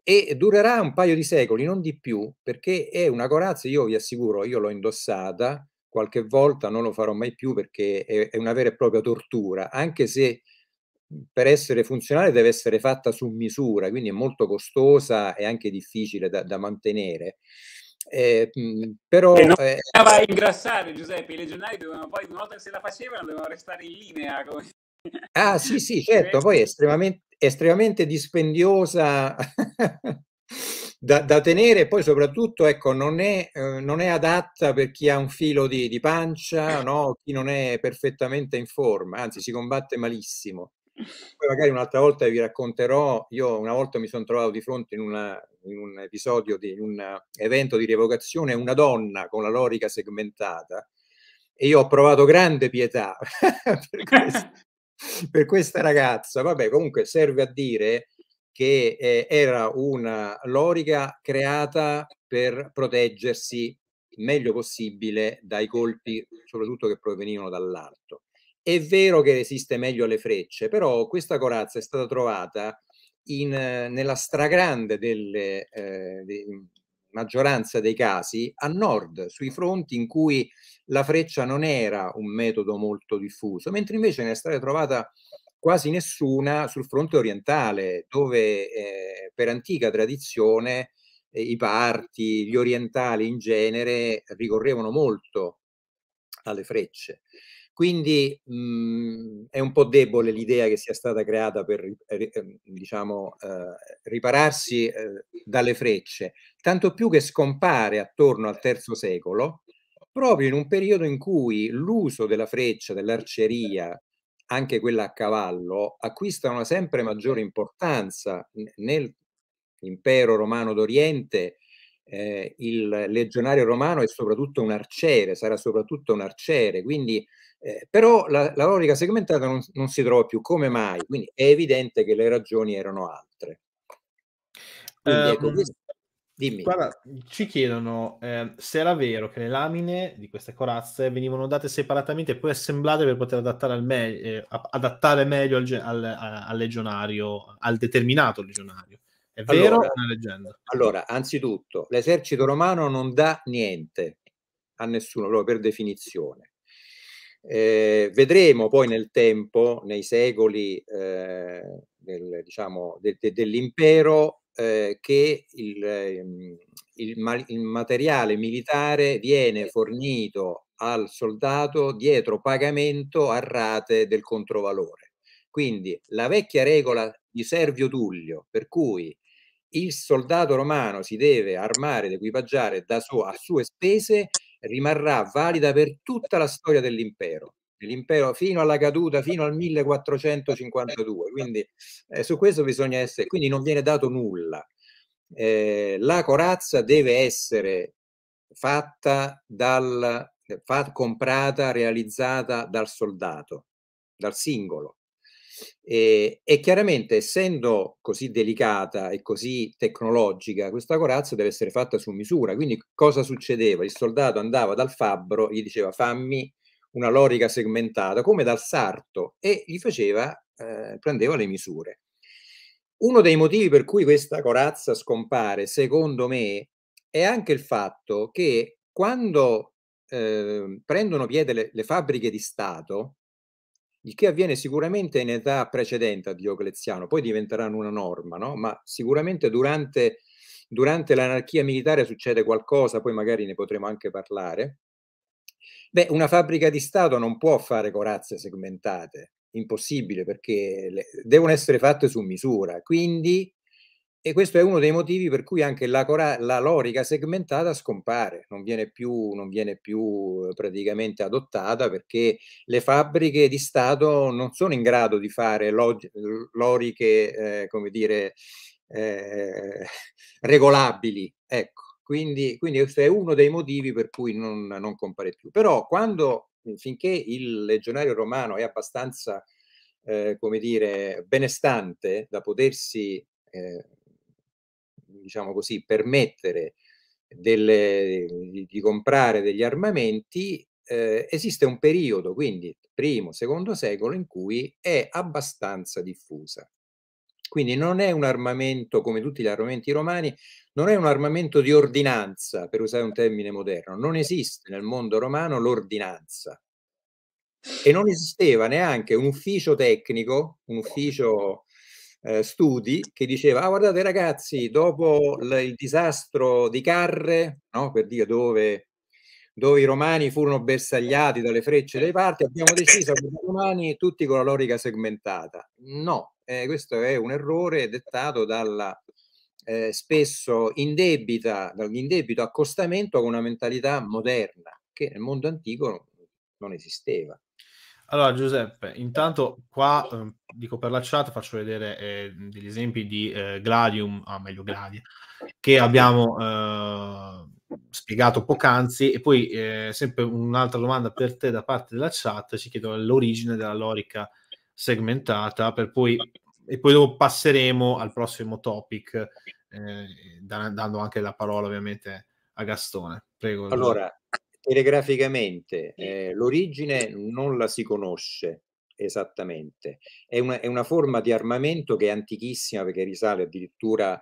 e durerà un paio di secoli, non di più, perché è una corazza, io vi assicuro, io l'ho indossata qualche volta, non lo farò mai più perché è, è una vera e propria tortura, anche se mhmm, per essere funzionale deve essere fatta su misura, quindi è molto costosa e anche difficile da, da mantenere. Eh, mhmm, però che non eh, a ingrassare Giuseppe, i legionari dovevano poi una volta che se la facevano dovevano restare in linea. Come... Ah sì sì certo, poi è estremamente estremamente dispendiosa da, da, tenere, poi soprattutto ecco, non, è, eh, non è adatta per chi ha un filo di, di pancia, eh. no? chi non è perfettamente in forma, anzi si combatte malissimo. Poi magari un'altra volta vi racconterò, io una volta mi sono trovato di fronte in, una, in un episodio di un evento di rievocazione una donna con la lorica segmentata e io ho provato grande pietà per questo per questa ragazza. Vabbè, comunque serve a dire che eh, era una lorica creata per proteggersi il meglio possibile dai colpi, soprattutto che provenivano dall'alto. È vero che resiste meglio alle frecce, però questa corazza è stata trovata in, eh, nella stragrande delle, eh, maggioranza dei casi a nord, sui fronti in cui la freccia non era un metodo molto diffuso, mentre invece ne è stata trovata quasi nessuna sul fronte orientale, dove eh, per antica tradizione eh, i parti, gli orientali in genere ricorrevano molto alle frecce. Quindi mh, mhmm, è un po' debole l'idea che sia stata creata per ehm, diciamo, eh, ripararsi eh, dalle frecce, tanto più che scompare attorno al III secolo, proprio in un periodo in cui l'uso della freccia, dell'arceria, anche quella a cavallo, acquista una sempre maggiore importanza nell'impero romano d'Oriente eh, il legionario romano è soprattutto un arciere, sarà soprattutto un arciere, quindi eh, però la, la, logica segmentata non, non si trova più, come mai? Quindi è evidente che le ragioni erano altre. Quindi, ecco, ehm, questo, dimmi. Guarda, ci chiedono eh, se era vero che le lamine di queste corazze venivano date separatamente e poi assemblate per poter adattare, al me- eh, adattare meglio al, al, al legionario, al determinato legionario. È vero allora, una leggenda? Allora, anzitutto, l'esercito romano non dà niente a nessuno, proprio per definizione. Eh, vedremo poi nel tempo, nei secoli eh, del, diciamo, de, de, dell'impero, eh, che il, ehm, il, il materiale militare viene fornito al soldato dietro pagamento a rate del controvalore. Quindi la vecchia regola di Servio Tullio, per cui il soldato romano si deve armare ed equipaggiare da suo, a sue spese rimarrà valida per tutta la storia dell'impero dell'impero fino alla caduta, fino al 1452. Quindi eh, su questo bisogna essere, quindi non viene dato nulla. Eh, la corazza deve essere fatta dal, fa, comprata, realizzata dal soldato, dal singolo. E, e, chiaramente, essendo così delicata e così tecnologica, questa corazza deve essere fatta su misura. Quindi cosa succedeva? Il soldato andava dal fabbro, gli diceva fammi una lorica segmentata, come dal sarto, e gli faceva, eh, prendeva le misure. Uno dei motivi per cui questa corazza scompare, secondo me, è anche il fatto che quando eh, prendono piede le, le fabbriche di Stato, il che avviene sicuramente in età precedente a Diocleziano, poi diventeranno una norma, no? ma sicuramente durante, durante l'anarchia militare succede qualcosa, poi magari ne potremo anche parlare. Beh, una fabbrica di Stato non può fare corazze segmentate, impossibile perché le, devono essere fatte su misura, quindi e questo è uno dei motivi per cui anche la, la lorica segmentata scompare, non viene, più, non viene più eh, praticamente adottata perché le fabbriche di Stato non sono in grado di fare loriche, eh, come dire, eh, regolabili. Ecco, quindi, quindi, questo è uno dei motivi per cui non, non compare più. Però quando, finché il legionario romano è abbastanza, eh, come dire, benestante da potersi... Eh, diciamo così, permettere delle, di, di, comprare degli armamenti, eh, esiste un periodo, quindi primo, secondo secolo, in cui è abbastanza diffusa. Quindi non è un armamento, come tutti gli armamenti romani, non è un armamento di ordinanza, per usare un termine moderno, non esiste nel mondo romano l'ordinanza. E non esisteva neanche un ufficio tecnico, un ufficio eh, studi che diceva, ah, guardate ragazzi, dopo l- il disastro di Carre, no? per dire dove, dove, i romani furono bersagliati dalle frecce dei parti, abbiamo deciso che i romani tutti con la lorica segmentata. No, eh, questo è un errore dettato dalla eh, spesso indebita, dall'indebito accostamento con una mentalità moderna che nel mondo antico non esisteva. Allora, Giuseppe, intanto qua eh, dico per la chat, faccio vedere eh, degli esempi di eh, Gladium, ah, meglio Gladia, che abbiamo ehm, spiegato poc'anzi. E poi, eh, sempre un'altra domanda per te da parte della chat, ci chiedo l'origine della lorica segmentata, per poi, e poi dopo passeremo al prossimo topic, eh, dando anche la parola ovviamente a Gastone. Prego. Allora, telegraficamente eh, l'origine non la si conosce esattamente. È una, è una, forma di armamento che è antichissima perché risale addirittura,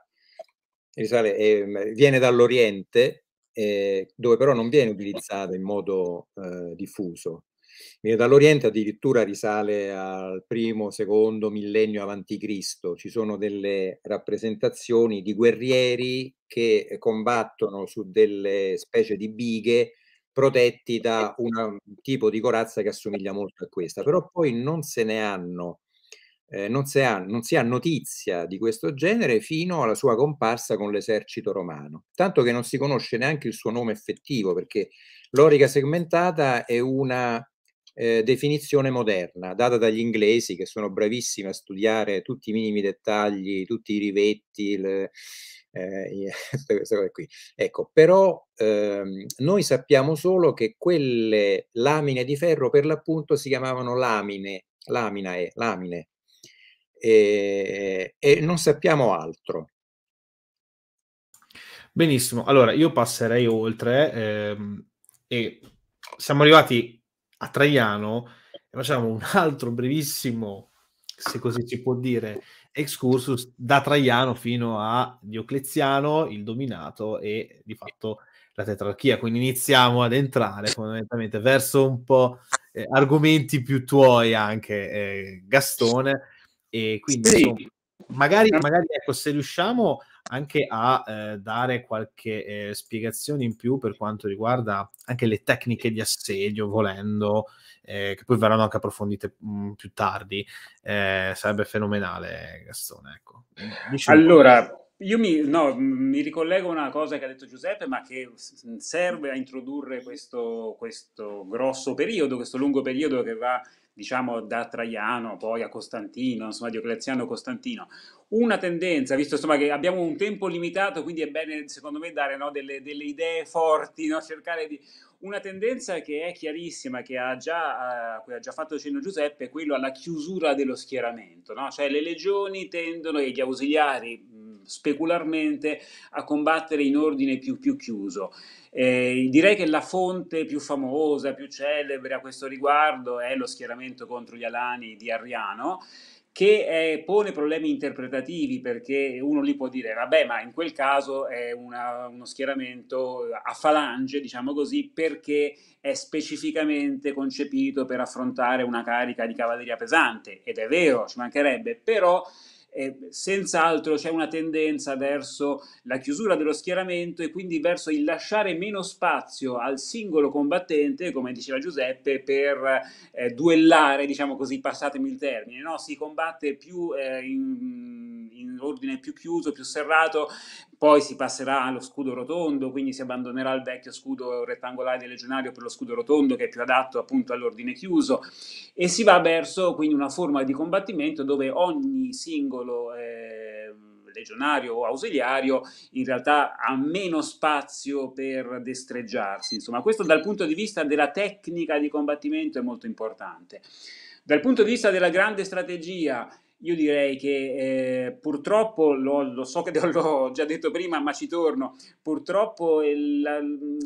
risale, eh, viene dall'Oriente, eh, dove però non viene utilizzata in modo eh, diffuso. Viene dall'Oriente addirittura risale al primo, secondo millennio avanti Cristo. Ci sono delle rappresentazioni di guerrieri che combattono su delle specie di bighe protetti da eh. un tipo di corazza che assomiglia molto a questa, però poi non se ne hanno, eh, non, se ha, non si ha notizia di questo genere fino alla sua comparsa con l'esercito romano, tanto che non si conosce neanche il suo nome effettivo, perché l'orica segmentata è una eh, definizione moderna data dagli inglesi che sono bravissimi a studiare tutti i minimi dettagli, tutti i rivetti, le, eh, queste cose qui. Ecco, però ehm, noi sappiamo solo che quelle lamine di ferro per l'appunto si chiamavano lamine, lamina laminae, lamine, e, e non sappiamo altro. Benissimo, allora io passerei oltre ehm, e siamo arrivati a Traiano e facciamo un altro brevissimo, se così si può dire, excursus da Traiano fino a Diocleziano, il dominato e di fatto la tetrarchia. Quindi iniziamo ad entrare fondamentalmente verso un po' eh, argomenti più tuoi anche, eh, Gastone. E quindi sì. insomma, magari, magari ecco, se riusciamo anche a eh, dare qualche eh, spiegazione in più per quanto riguarda anche le tecniche di assedio, volendo, eh, che poi verranno anche approfondite mh, mm, più tardi, eh, sarebbe fenomenale Gastone. Ecco. allora, io mi, no, mi, ricollego a una cosa che ha detto Giuseppe, ma che serve a introdurre questo, questo grosso periodo, questo lungo periodo che va diciamo da Traiano poi a Costantino, insomma Diocleziano Costantino, una tendenza, visto insomma, che abbiamo un tempo limitato, quindi è bene secondo me dare no, delle, delle, idee forti, no? cercare di una tendenza che è chiarissima, che ha già, a eh, cui ha già fatto cenno Giuseppe, è quello alla chiusura dello schieramento, no? cioè le legioni tendono e gli ausiliari mm, specularmente a combattere in ordine più, più chiuso. Eh, direi che la fonte più famosa, più celebre a questo riguardo è lo schieramento contro gli Alani di Arriano, che eh, pone problemi interpretativi perché uno lì può dire vabbè ma in quel caso è una, uno schieramento eh, a falange diciamo così perché è specificamente concepito per affrontare una carica di cavalleria pesante ed è vero ci mancherebbe però eh, senz'altro c'è una tendenza verso la chiusura dello schieramento e quindi verso il lasciare meno spazio al singolo combattente, come diceva Giuseppe, per eh, duellare, diciamo così, passatemi il termine, no? si combatte più eh, in, in ordine più chiuso, più serrato, poi si passerà allo scudo rotondo, quindi si abbandonerà il vecchio scudo rettangolare del legionario per lo scudo rotondo che è più adatto appunto all'ordine chiuso e si va verso quindi una forma di combattimento dove ogni singolo eh, legionario o ausiliario in realtà ha meno spazio per destreggiarsi. Insomma, questo dal punto di vista della tecnica di combattimento è molto importante. Dal punto di vista della grande strategia io direi che eh, purtroppo, lo, lo, so che l'ho già detto prima, ma ci torno, purtroppo il, la,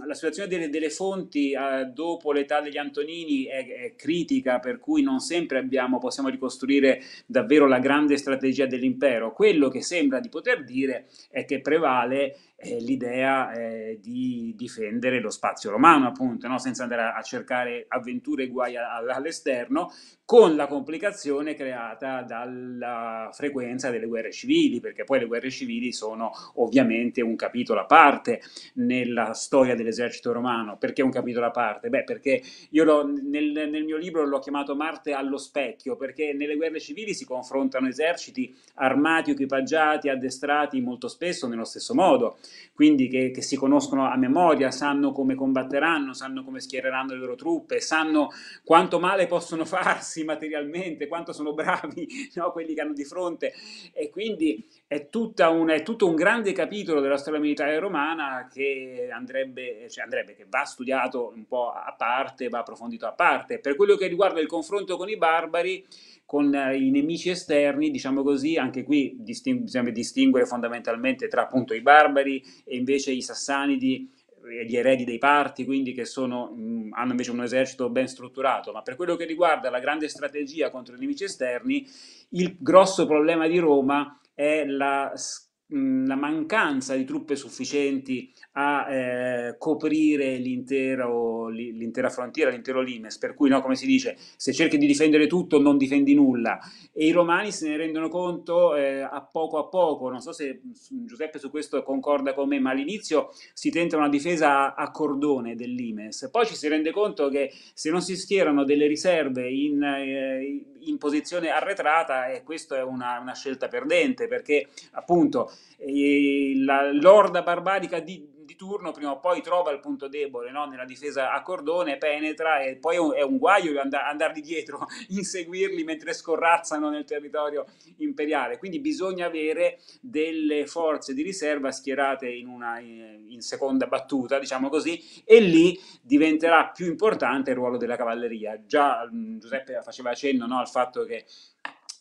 la, situazione delle, delle fonti eh, dopo l'età degli Antonini è, è, critica, per cui non sempre abbiamo, possiamo ricostruire davvero la grande strategia dell'impero. Quello che sembra di poter dire è che prevale eh, l'idea eh, di difendere lo spazio romano, appunto, no? senza andare a, a, cercare avventure e guai a, all'esterno, con la complicazione creata dalla frequenza delle guerre civili, perché poi le guerre civili sono ovviamente un capitolo a parte nella storia dell'esercito romano. Perché un capitolo a parte? Beh, perché io l'ho, nel, nel mio libro l'ho chiamato Marte allo specchio, perché nelle guerre civili si confrontano eserciti armati, equipaggiati, addestrati molto spesso nello stesso modo quindi che, che, si conoscono a memoria, sanno come combatteranno, sanno come schiereranno le loro truppe, sanno quanto male possono farsi materialmente, quanto sono bravi no, quelli che hanno di fronte e quindi è, una, è, tutto un grande capitolo della storia militare romana che andrebbe, cioè andrebbe, che va studiato un po' a parte, va approfondito a parte. Per quello che riguarda il confronto con i barbari, con eh, i nemici esterni, diciamo così, anche qui disting bisogna distinguere fondamentalmente tra appunto i barbari e invece i sassanidi, eh, gli eredi dei parti, quindi che sono, mh, mm, hanno invece un esercito ben strutturato, ma per quello che riguarda la grande strategia contro i nemici esterni, il grosso problema di Roma è la la mancanza di truppe sufficienti a eh, coprire l'intera frontiera, l'intero limes, per cui no, come si dice, se cerchi di difendere tutto non difendi nulla e i romani se ne rendono conto eh, a poco a poco, non so se Giuseppe su questo concorda con me, ma all'inizio si tenta una difesa a cordone del limes, poi ci si rende conto che se non si schierano delle riserve in, eh, in posizione arretrata e questa è una, una scelta perdente perché appunto eh, l'orda barbarica di turno prima o poi trova il punto debole no? nella difesa a cordone, penetra e poi è un guaio and- andarli dietro, inseguirli mentre scorrazzano nel territorio imperiale. Quindi bisogna avere delle forze di riserva schierate in, una, in seconda battuta, diciamo così, e lì diventerà più importante il ruolo della cavalleria. Già mh, Giuseppe faceva accenno no, al fatto che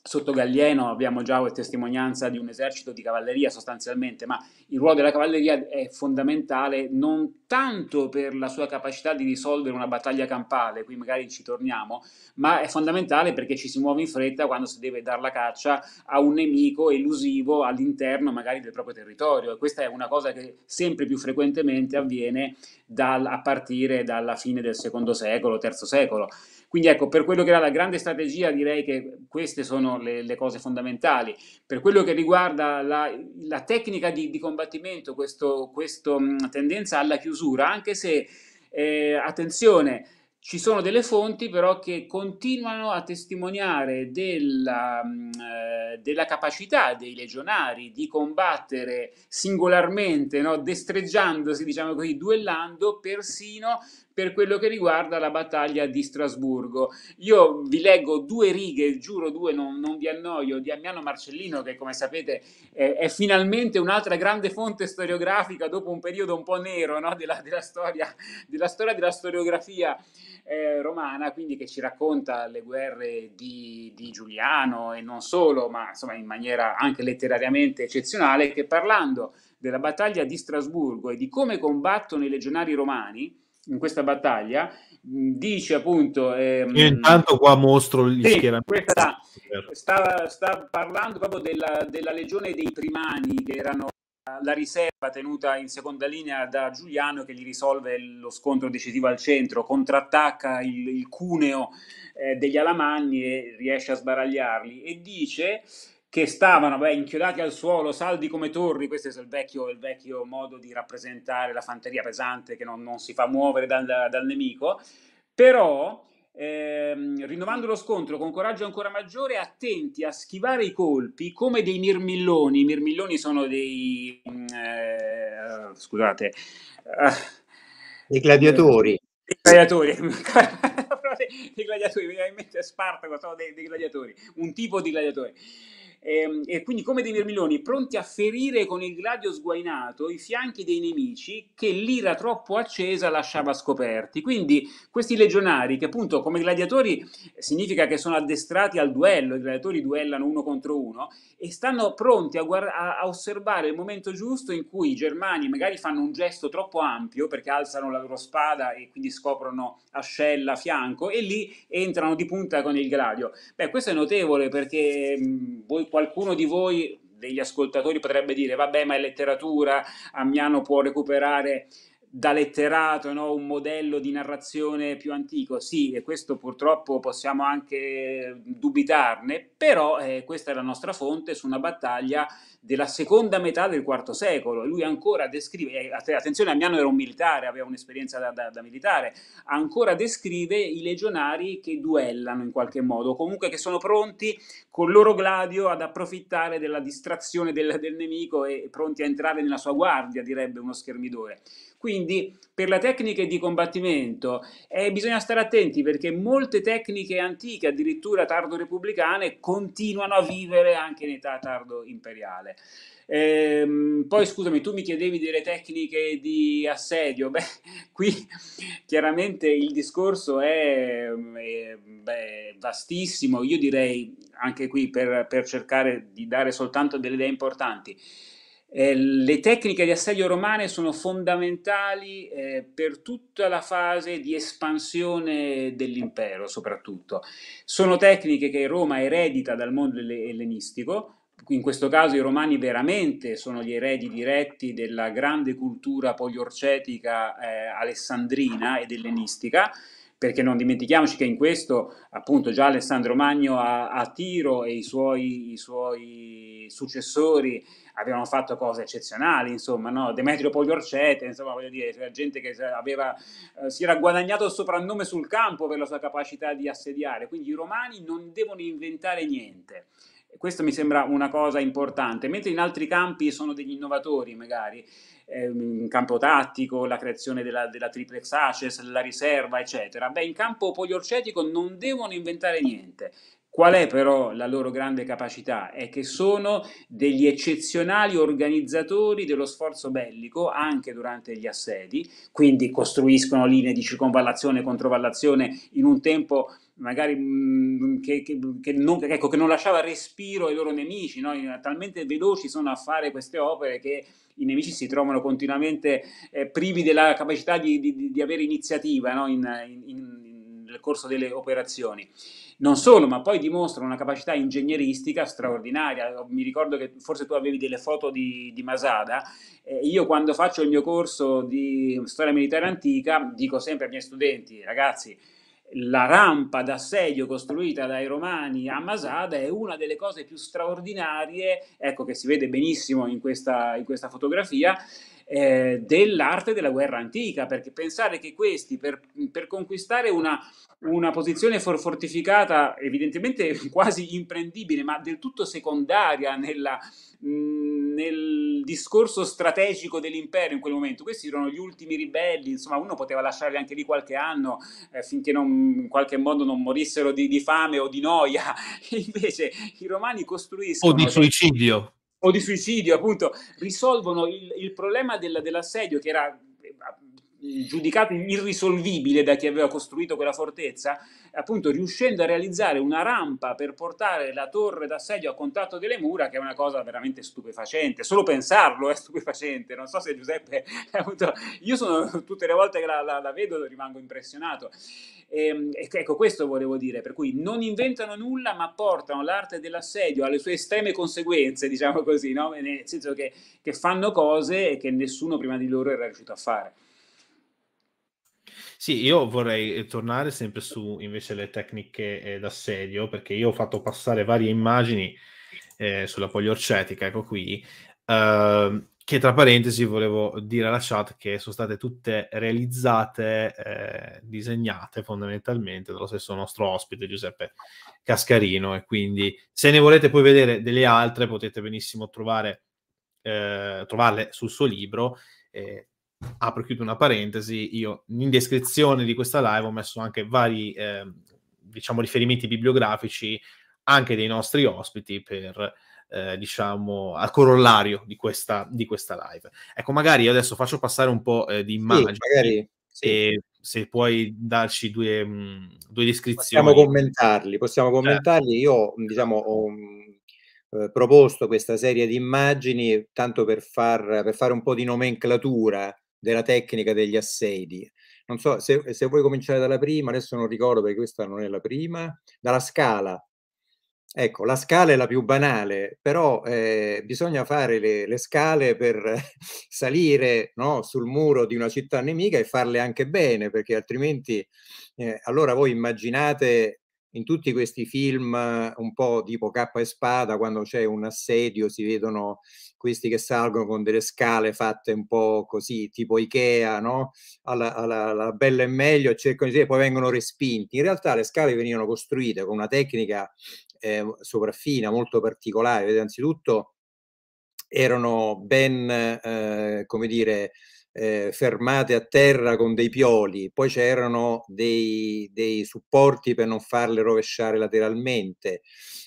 Sotto Gallieno abbiamo già testimonianza di un esercito di cavalleria sostanzialmente, ma il ruolo della cavalleria è fondamentale non tanto per la sua capacità di risolvere una battaglia campale, qui magari ci torniamo, ma è fondamentale perché ci si muove in fretta quando si deve dare la caccia a un nemico elusivo all'interno magari del proprio territorio. E questa è una cosa che sempre più frequentemente avviene dal, a partire dalla fine del secondo secolo, terzo secolo. Quindi ecco, per quello che era la grande strategia direi che queste sono le, le cose fondamentali. Per quello che riguarda la, la tecnica di, di combattimento, questa mm, tendenza alla chiusura, anche se, eh, attenzione, ci sono delle fonti però che continuano a testimoniare della, mm, eh, della capacità dei legionari di combattere singolarmente, no? destreggiandosi, diciamo così, duellando persino per quello che riguarda la battaglia di Strasburgo. Io vi leggo due righe, giuro due, non, non vi annoio, di Ammiano Marcellino che come sapete è, è, finalmente un'altra grande fonte storiografica dopo un periodo un po' nero no? della, della, storia, della, storia, della storiografia eh, romana, quindi che ci racconta le guerre di, di Giuliano e non solo, ma insomma in maniera anche letterariamente eccezionale, che parlando della battaglia di Strasburgo e di come combattono i legionari romani, in questa battaglia dice appunto ehm, io intanto qua mostro gli sì, schieramenti sta, sta, parlando proprio della, della, legione dei primani che erano la riserva tenuta in seconda linea da Giuliano che gli risolve lo scontro decisivo al centro contrattacca il, il cuneo eh, degli Alamanni e riesce a sbaragliarli e dice che stavano beh, inchiodati al suolo, saldi come torri, questo è il vecchio, il vecchio modo di rappresentare la fanteria pesante che non, non si fa muovere dal, dal nemico, però ehm, rinnovando lo scontro con coraggio ancora maggiore, attenti a schivare i colpi come dei mirmilloni, i mirmilloni sono dei... Mm, eh, scusate... Eh, dei gladiatori. Eh, gladiatori. dei gladiatori, mi viene in mente Spartaco, sono dei, dei gladiatori, un tipo di gladiatori e, ehm, e quindi come dei vermilioni pronti a ferire con il gladio sguainato i fianchi dei nemici che l'ira troppo accesa lasciava scoperti. Quindi questi legionari che appunto come gladiatori eh, significa che sono addestrati al duello, i gladiatori duellano uno contro uno e stanno pronti a, guard- a osservare il momento giusto in cui i germani magari fanno un gesto troppo ampio perché alzano la loro spada e quindi scoprono ascella, fianco e lì entrano di punta con il gladio. Beh, questo è notevole perché mh, voi qualcuno di voi degli ascoltatori potrebbe dire vabbè ma è letteratura, Ammiano può recuperare da letterato, no? un modello di narrazione più antico, sì, e questo purtroppo possiamo anche dubitarne, però eh, questa è la nostra fonte su una battaglia della seconda metà del IV secolo. Lui ancora descrive, eh, attenzione, Amiano era un militare, aveva un'esperienza da, da, da, militare, ancora descrive i legionari che duellano in qualche modo, comunque che sono pronti col loro gladio ad approfittare della distrazione del, del nemico e pronti a entrare nella sua guardia, direbbe uno schermidore. Quindi per le tecniche di combattimento eh, bisogna stare attenti perché molte tecniche antiche, addirittura tardo-repubblicane, continuano a vivere anche in età tardo-imperiale. Ehm, poi scusami, tu mi chiedevi delle tecniche di assedio, beh, qui chiaramente il discorso è, mm, è beh, vastissimo, io direi anche qui per, per cercare di dare soltanto delle idee importanti. Eh, le tecniche di assedio romane sono fondamentali eh, per tutta la fase di espansione dell'impero, soprattutto. Sono tecniche che Roma eredita dal mondo ellenistico, in questo caso i romani veramente sono gli eredi diretti della grande cultura poliorcetica eh, alessandrina ed ellenistica, perché non dimentichiamoci che in questo appunto già Alessandro Magno a, a Tiro e i suoi, i suoi, successori avevano fatto cose eccezionali, insomma, no? Demetrio Pogliorcete, insomma, voglio dire, c'era gente che aveva, eh, si era guadagnato il soprannome sul campo per la sua capacità di assediare, quindi i romani non devono inventare niente. Questo mi sembra una cosa importante, mentre in altri campi sono degli innovatori magari, ehm, in campo tattico, la creazione della, della triplex access, la riserva, eccetera. Beh, in campo poliorcetico non devono inventare niente. Qual è però la loro grande capacità? È che sono degli eccezionali organizzatori dello sforzo bellico anche durante gli assedi, quindi costruiscono linee di circonvallazione e controvallazione in un tempo magari mm, che, che, che, non, ecco, che, non, lasciava respiro ai loro nemici, no? talmente veloci sono a fare queste opere che i nemici si trovano continuamente eh, privi della capacità di, di, di avere iniziativa no? in, in nel corso delle operazioni. Non solo, ma poi dimostrano una capacità ingegneristica straordinaria. Mi ricordo che forse tu avevi delle foto di, di Masada. Eh, io quando faccio il mio corso di storia militare antica dico sempre ai miei studenti, ragazzi, la rampa d'assedio costruita dai romani a Masada è una delle cose più straordinarie, ecco che si vede benissimo in questa, in questa fotografia, eh, dell'arte della guerra antica, perché pensare che questi per, per conquistare una, una posizione for fortificata, evidentemente quasi imprendibile, ma del tutto secondaria nella, mh, nel discorso strategico dell'impero in quel momento, questi erano gli ultimi ribelli, insomma uno poteva lasciarli anche lì qualche anno eh, finché non, in qualche modo non morissero di, di fame o di noia, invece i romani costruiscono... O di suicidio o di suicidio, appunto, risolvono il, il problema della, dell'assedio che era giudicato irrisolvibile da chi aveva costruito quella fortezza, appunto riuscendo a realizzare una rampa per portare la torre d'assedio a contatto delle mura, che è una cosa veramente stupefacente, solo pensarlo è stupefacente, non so se Giuseppe, avuto... io sono tutte le volte che la, la, la vedo rimango impressionato. Ehm, e, ecco, questo volevo dire, per cui non inventano nulla ma portano l'arte dell'assedio alle sue estreme conseguenze, diciamo così, no? nel senso che, che fanno cose che nessuno prima di loro era riuscito a fare. Sì, io vorrei tornare sempre su invece le tecniche eh, d'assedio, perché io ho fatto passare varie immagini eh, sulla poliorcetica, ecco qui, eh, che tra parentesi volevo dire alla chat che sono state tutte realizzate, eh, disegnate fondamentalmente dallo stesso nostro ospite Giuseppe Cascarino e quindi se ne volete poi vedere delle altre potete benissimo trovare, eh, trovarle sul suo libro. Eh, apro e chiudo una parentesi, io in descrizione di questa live ho messo anche vari eh, diciamo, riferimenti bibliografici anche dei nostri ospiti per eh, diciamo a corollario di questa, di questa live. Ecco, magari io adesso faccio passare un po' eh, di immagini. Sì, magari, sì. E se puoi darci due, mh, mm, due descrizioni. Possiamo commentarli, possiamo certo. commentarli. Io diciamo ho mm, eh, proposto questa serie di immagini tanto per, far, per fare un po' di nomenclatura della tecnica degli assedi. Non so se, se vuoi cominciare dalla prima, adesso non ricordo perché questa non è la prima, dalla scala. Ecco, la scala è la più banale, però eh, bisogna fare le, le scale per salire no, sul muro di una città nemica e farle anche bene, perché altrimenti eh, allora voi immaginate in tutti questi film eh, un po' tipo cappa e spada, quando c'è un assedio si vedono questi che salgono con delle scale fatte un po' così, tipo Ikea, no? alla, alla, alla bella e meglio, cercano di dire, poi vengono respinti. In realtà le scale venivano costruite con una tecnica eh, sopraffina, molto particolare. Vedete, anzitutto erano ben, eh, come dire, eh, fermate a terra con dei pioli, poi c'erano dei, dei, supporti per non farle rovesciare lateralmente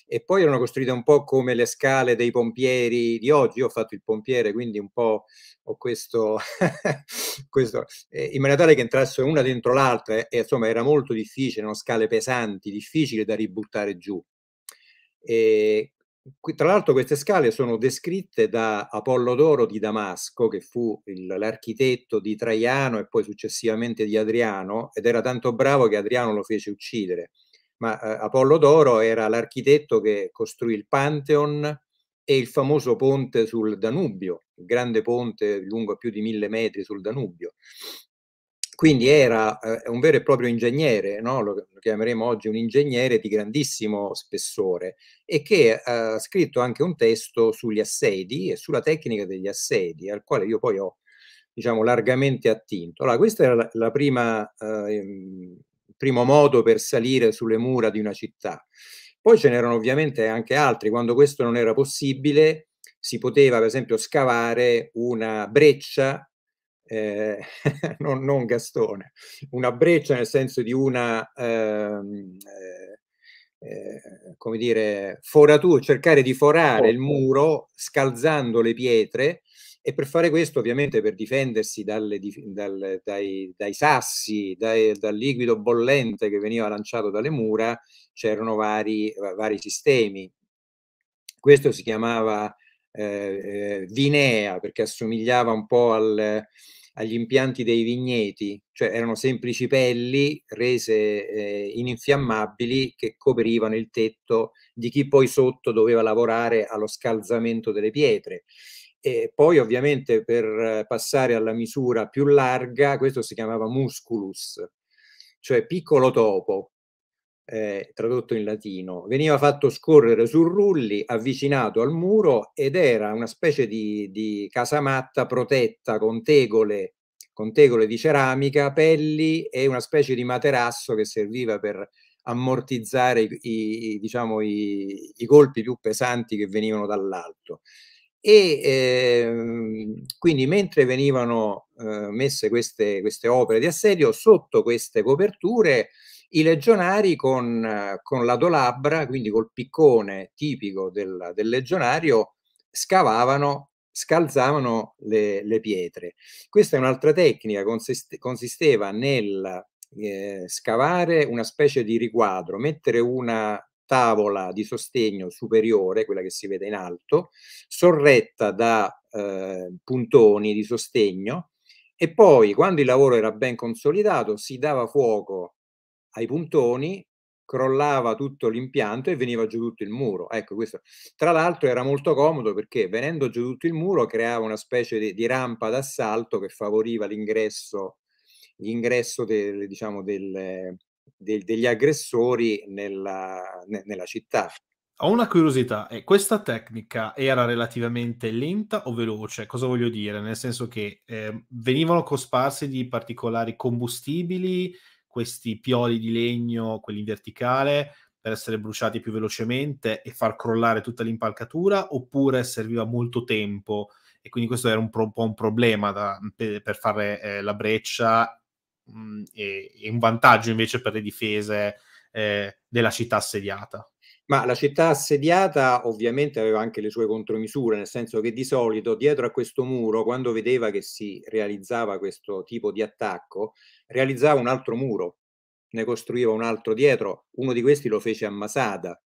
e poi erano costruite un po' come le scale dei pompieri di oggi. Io ho fatto il pompiere, quindi un po' ho questo, questo eh, in maniera tale che entrasse una dentro l'altra e, e insomma era molto difficile, erano scale pesanti, difficili da ributtare giù. E tra l'altro queste scale sono descritte da Apollo d'Oro di Damasco, che fu l'architetto di Traiano e poi successivamente di Adriano, ed era tanto bravo che Adriano lo fece uccidere. Ma eh, d'Oro era l'architetto che costruì il Pantheon e il famoso ponte sul Danubio, il grande ponte lungo più di mille metri sul Danubio. Quindi era eh, un vero e proprio ingegnere, no? lo, lo, chiameremo oggi un ingegnere di grandissimo spessore e che ha scritto anche un testo sugli assedi e sulla tecnica degli assedi, al quale io poi ho diciamo, largamente attinto. Allora, questo era il eh, ehm, primo modo per salire sulle mura di una città. Poi ce n'erano ovviamente anche altri, quando questo non era possibile si poteva per esempio scavare una breccia eh, non, non, Gastone, una breccia nel senso di una, ehm, eh, eh come dire, foratura, cercare di forare il muro scalzando le pietre e per fare questo ovviamente per difendersi dalle, dal, dai, dai, sassi, dai, dal liquido bollente che veniva lanciato dalle mura, c'erano vari, vari, sistemi. Questo si chiamava eh, eh, Vinea perché assomigliava un po' al, agli impianti dei vigneti, cioè erano semplici pelli rese eh, ininfiammabili che coprivano il tetto di chi poi sotto doveva lavorare allo scalzamento delle pietre. E poi ovviamente per passare alla misura più larga, questo si chiamava musculus, cioè piccolo topo, eh, tradotto in latino, veniva fatto scorrere su rulli, avvicinato al muro ed era una specie di, di casamatta protetta con tegole, con tegole di ceramica, pelli e una specie di materasso che serviva per ammortizzare i, i, diciamo, i, i colpi più pesanti che venivano dall'alto. E eh, quindi mentre venivano eh, messe queste, queste opere di assedio, sotto queste coperture i legionari con, con l'adolabra, quindi col piccone tipico del, del legionario, scavavano, scalzavano le, le, pietre. Questa è un'altra tecnica, consiste, consisteva nel eh, scavare una specie di riquadro, mettere una tavola di sostegno superiore, quella che si vede in alto, sorretta da eh, puntoni di sostegno e poi quando il lavoro era ben consolidato si dava fuoco ai puntoni, crollava tutto l'impianto e veniva giù tutto il muro. Ecco questo. Tra l'altro era molto comodo perché venendo giù tutto il muro creava una specie di, di rampa d'assalto che favoriva l'ingresso, l'ingresso del, diciamo, del, del, degli aggressori nella, nella città. Ho una curiosità, e questa tecnica era relativamente lenta o veloce? Cosa voglio dire? Nel senso che eh, venivano cosparsi di particolari combustibili, questi pioli di legno, quelli in verticale, per essere bruciati più velocemente e far crollare tutta l'impalcatura, oppure serviva molto tempo e quindi questo era un, po' un problema da, per, per, fare eh, la breccia mh, e, e, un vantaggio invece per le difese eh, della città assediata. Ma la città assediata ovviamente aveva anche le sue contromisure, nel senso che di solito dietro a questo muro, quando vedeva che si realizzava questo tipo di attacco, realizzava un altro muro, ne costruiva un altro dietro, uno di questi lo fece a Masada,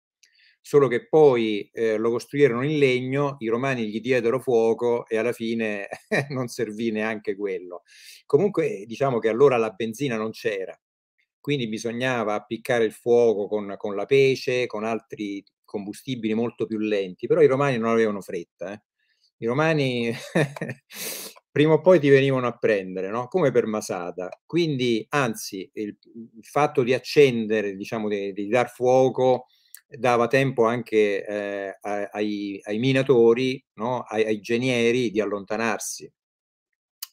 solo che poi eh, lo costruirono in legno, i romani gli diedero fuoco e alla fine non servì neanche quello. Comunque diciamo che allora la benzina non c'era, quindi bisognava appiccare il fuoco con, con la pece, con altri combustibili molto più lenti, però i romani non avevano fretta. Eh. I romani prima o poi ti venivano a prendere, no? come per Masada. Quindi, anzi, il, il fatto di accendere, diciamo, di, di, dar fuoco, dava tempo anche eh, ai, ai, minatori, no? ai, ai genieri di allontanarsi.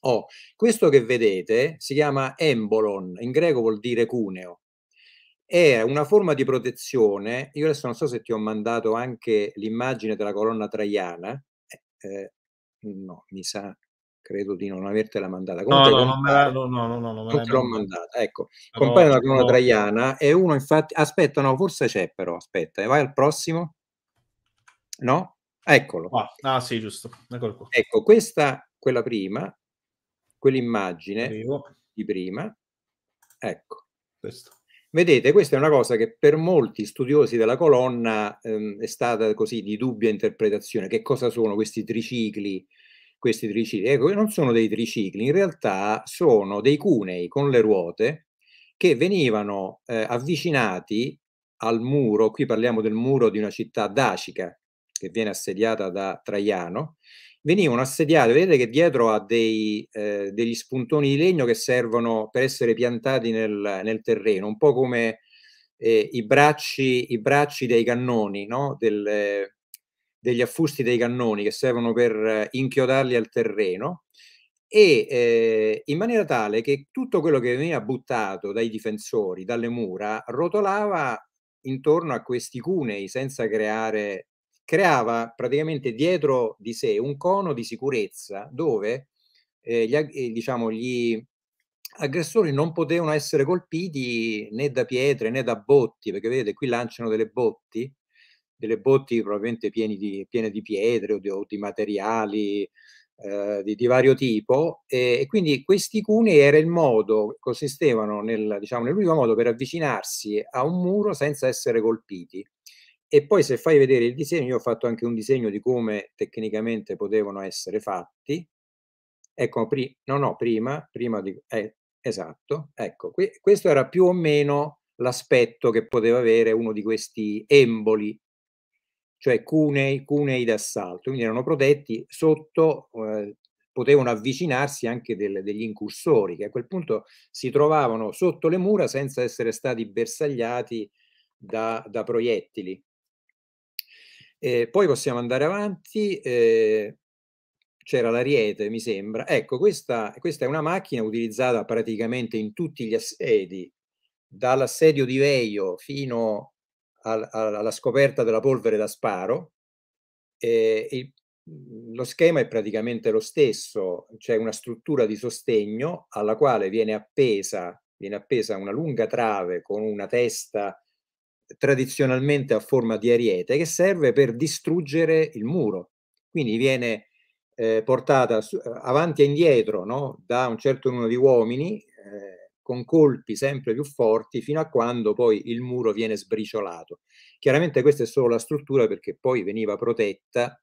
Oh, questo che vedete si chiama embolon, in greco vuol dire cuneo. È una forma di protezione. Io adesso non so se ti ho mandato anche l'immagine della colonna traiana. Eh, eh no, mi sa, credo di non avertela mandata. Comunque, no, no, compare, non me la, no, no, no, non te l'ho mandata. Ecco, però, compare la colonna no. traiana e uno infatti... Aspetta, no, forse c'è però, aspetta, vai al prossimo. No? Eccolo. Ah, ah sì, giusto. Eccolo qua. Ecco, questa, quella prima, quell'immagine Arrivo. di prima. Ecco. Questo. Vedete, questa è una cosa che per molti studiosi della colonna ehm, è stata così di dubbia interpretazione. Che cosa sono questi tricicli? Questi tricicli, ecco, non sono dei tricicli, in realtà sono dei cunei con le ruote che venivano eh, avvicinati al muro, qui parliamo del muro di una città dacica che viene assediata da Traiano, venivano assediate, vedete che dietro ha dei, eh, degli spuntoni di legno che servono per essere piantati nel, nel terreno, un po' come eh, i, bracci, i, bracci, dei cannoni, no? Del, degli affusti dei cannoni che servono per eh, inchiodarli al terreno e eh, in maniera tale che tutto quello che veniva buttato dai difensori, dalle mura, rotolava intorno a questi cunei senza creare creava praticamente dietro di sé un cono di sicurezza dove eh, gli, eh, diciamo, gli aggressori non potevano essere colpiti né da pietre né da botti, perché vedete qui lanciano delle botti, delle botti probabilmente piene di, piene di pietre o di, o di materiali eh, di, di, vario tipo e, e, quindi questi cunei era il modo, consistevano nel, diciamo, nell'unico modo per avvicinarsi a un muro senza essere colpiti. E poi se fai vedere il disegno, io ho fatto anche un disegno di come tecnicamente potevano essere fatti. Ecco, pri- no, no, prima, prima di... Eh, esatto, ecco, qui, questo era più o meno l'aspetto che poteva avere uno di questi emboli, cioè cunei, cunei d'assalto, quindi erano protetti sotto, eh, potevano avvicinarsi anche del, degli incursori che a quel punto si trovavano sotto le mura senza essere stati bersagliati da, da proiettili. Eh, poi possiamo andare avanti. Eh, c'era l'Ariete, mi sembra. Ecco, questa, questa, è una macchina utilizzata praticamente in tutti gli assedi, dall'assedio di Veio fino al, alla scoperta della polvere da sparo. Eh, il, mhmm, lo schema è praticamente lo stesso, c'è una struttura di sostegno alla quale viene appesa, viene appesa una lunga trave con una testa tradizionalmente a forma di ariete che serve per distruggere il muro. Quindi viene eh, portata su, avanti e indietro no? da un certo numero di uomini eh, con colpi sempre più forti fino a quando poi il muro viene sbriciolato. Chiaramente questa è solo la struttura perché poi veniva protetta,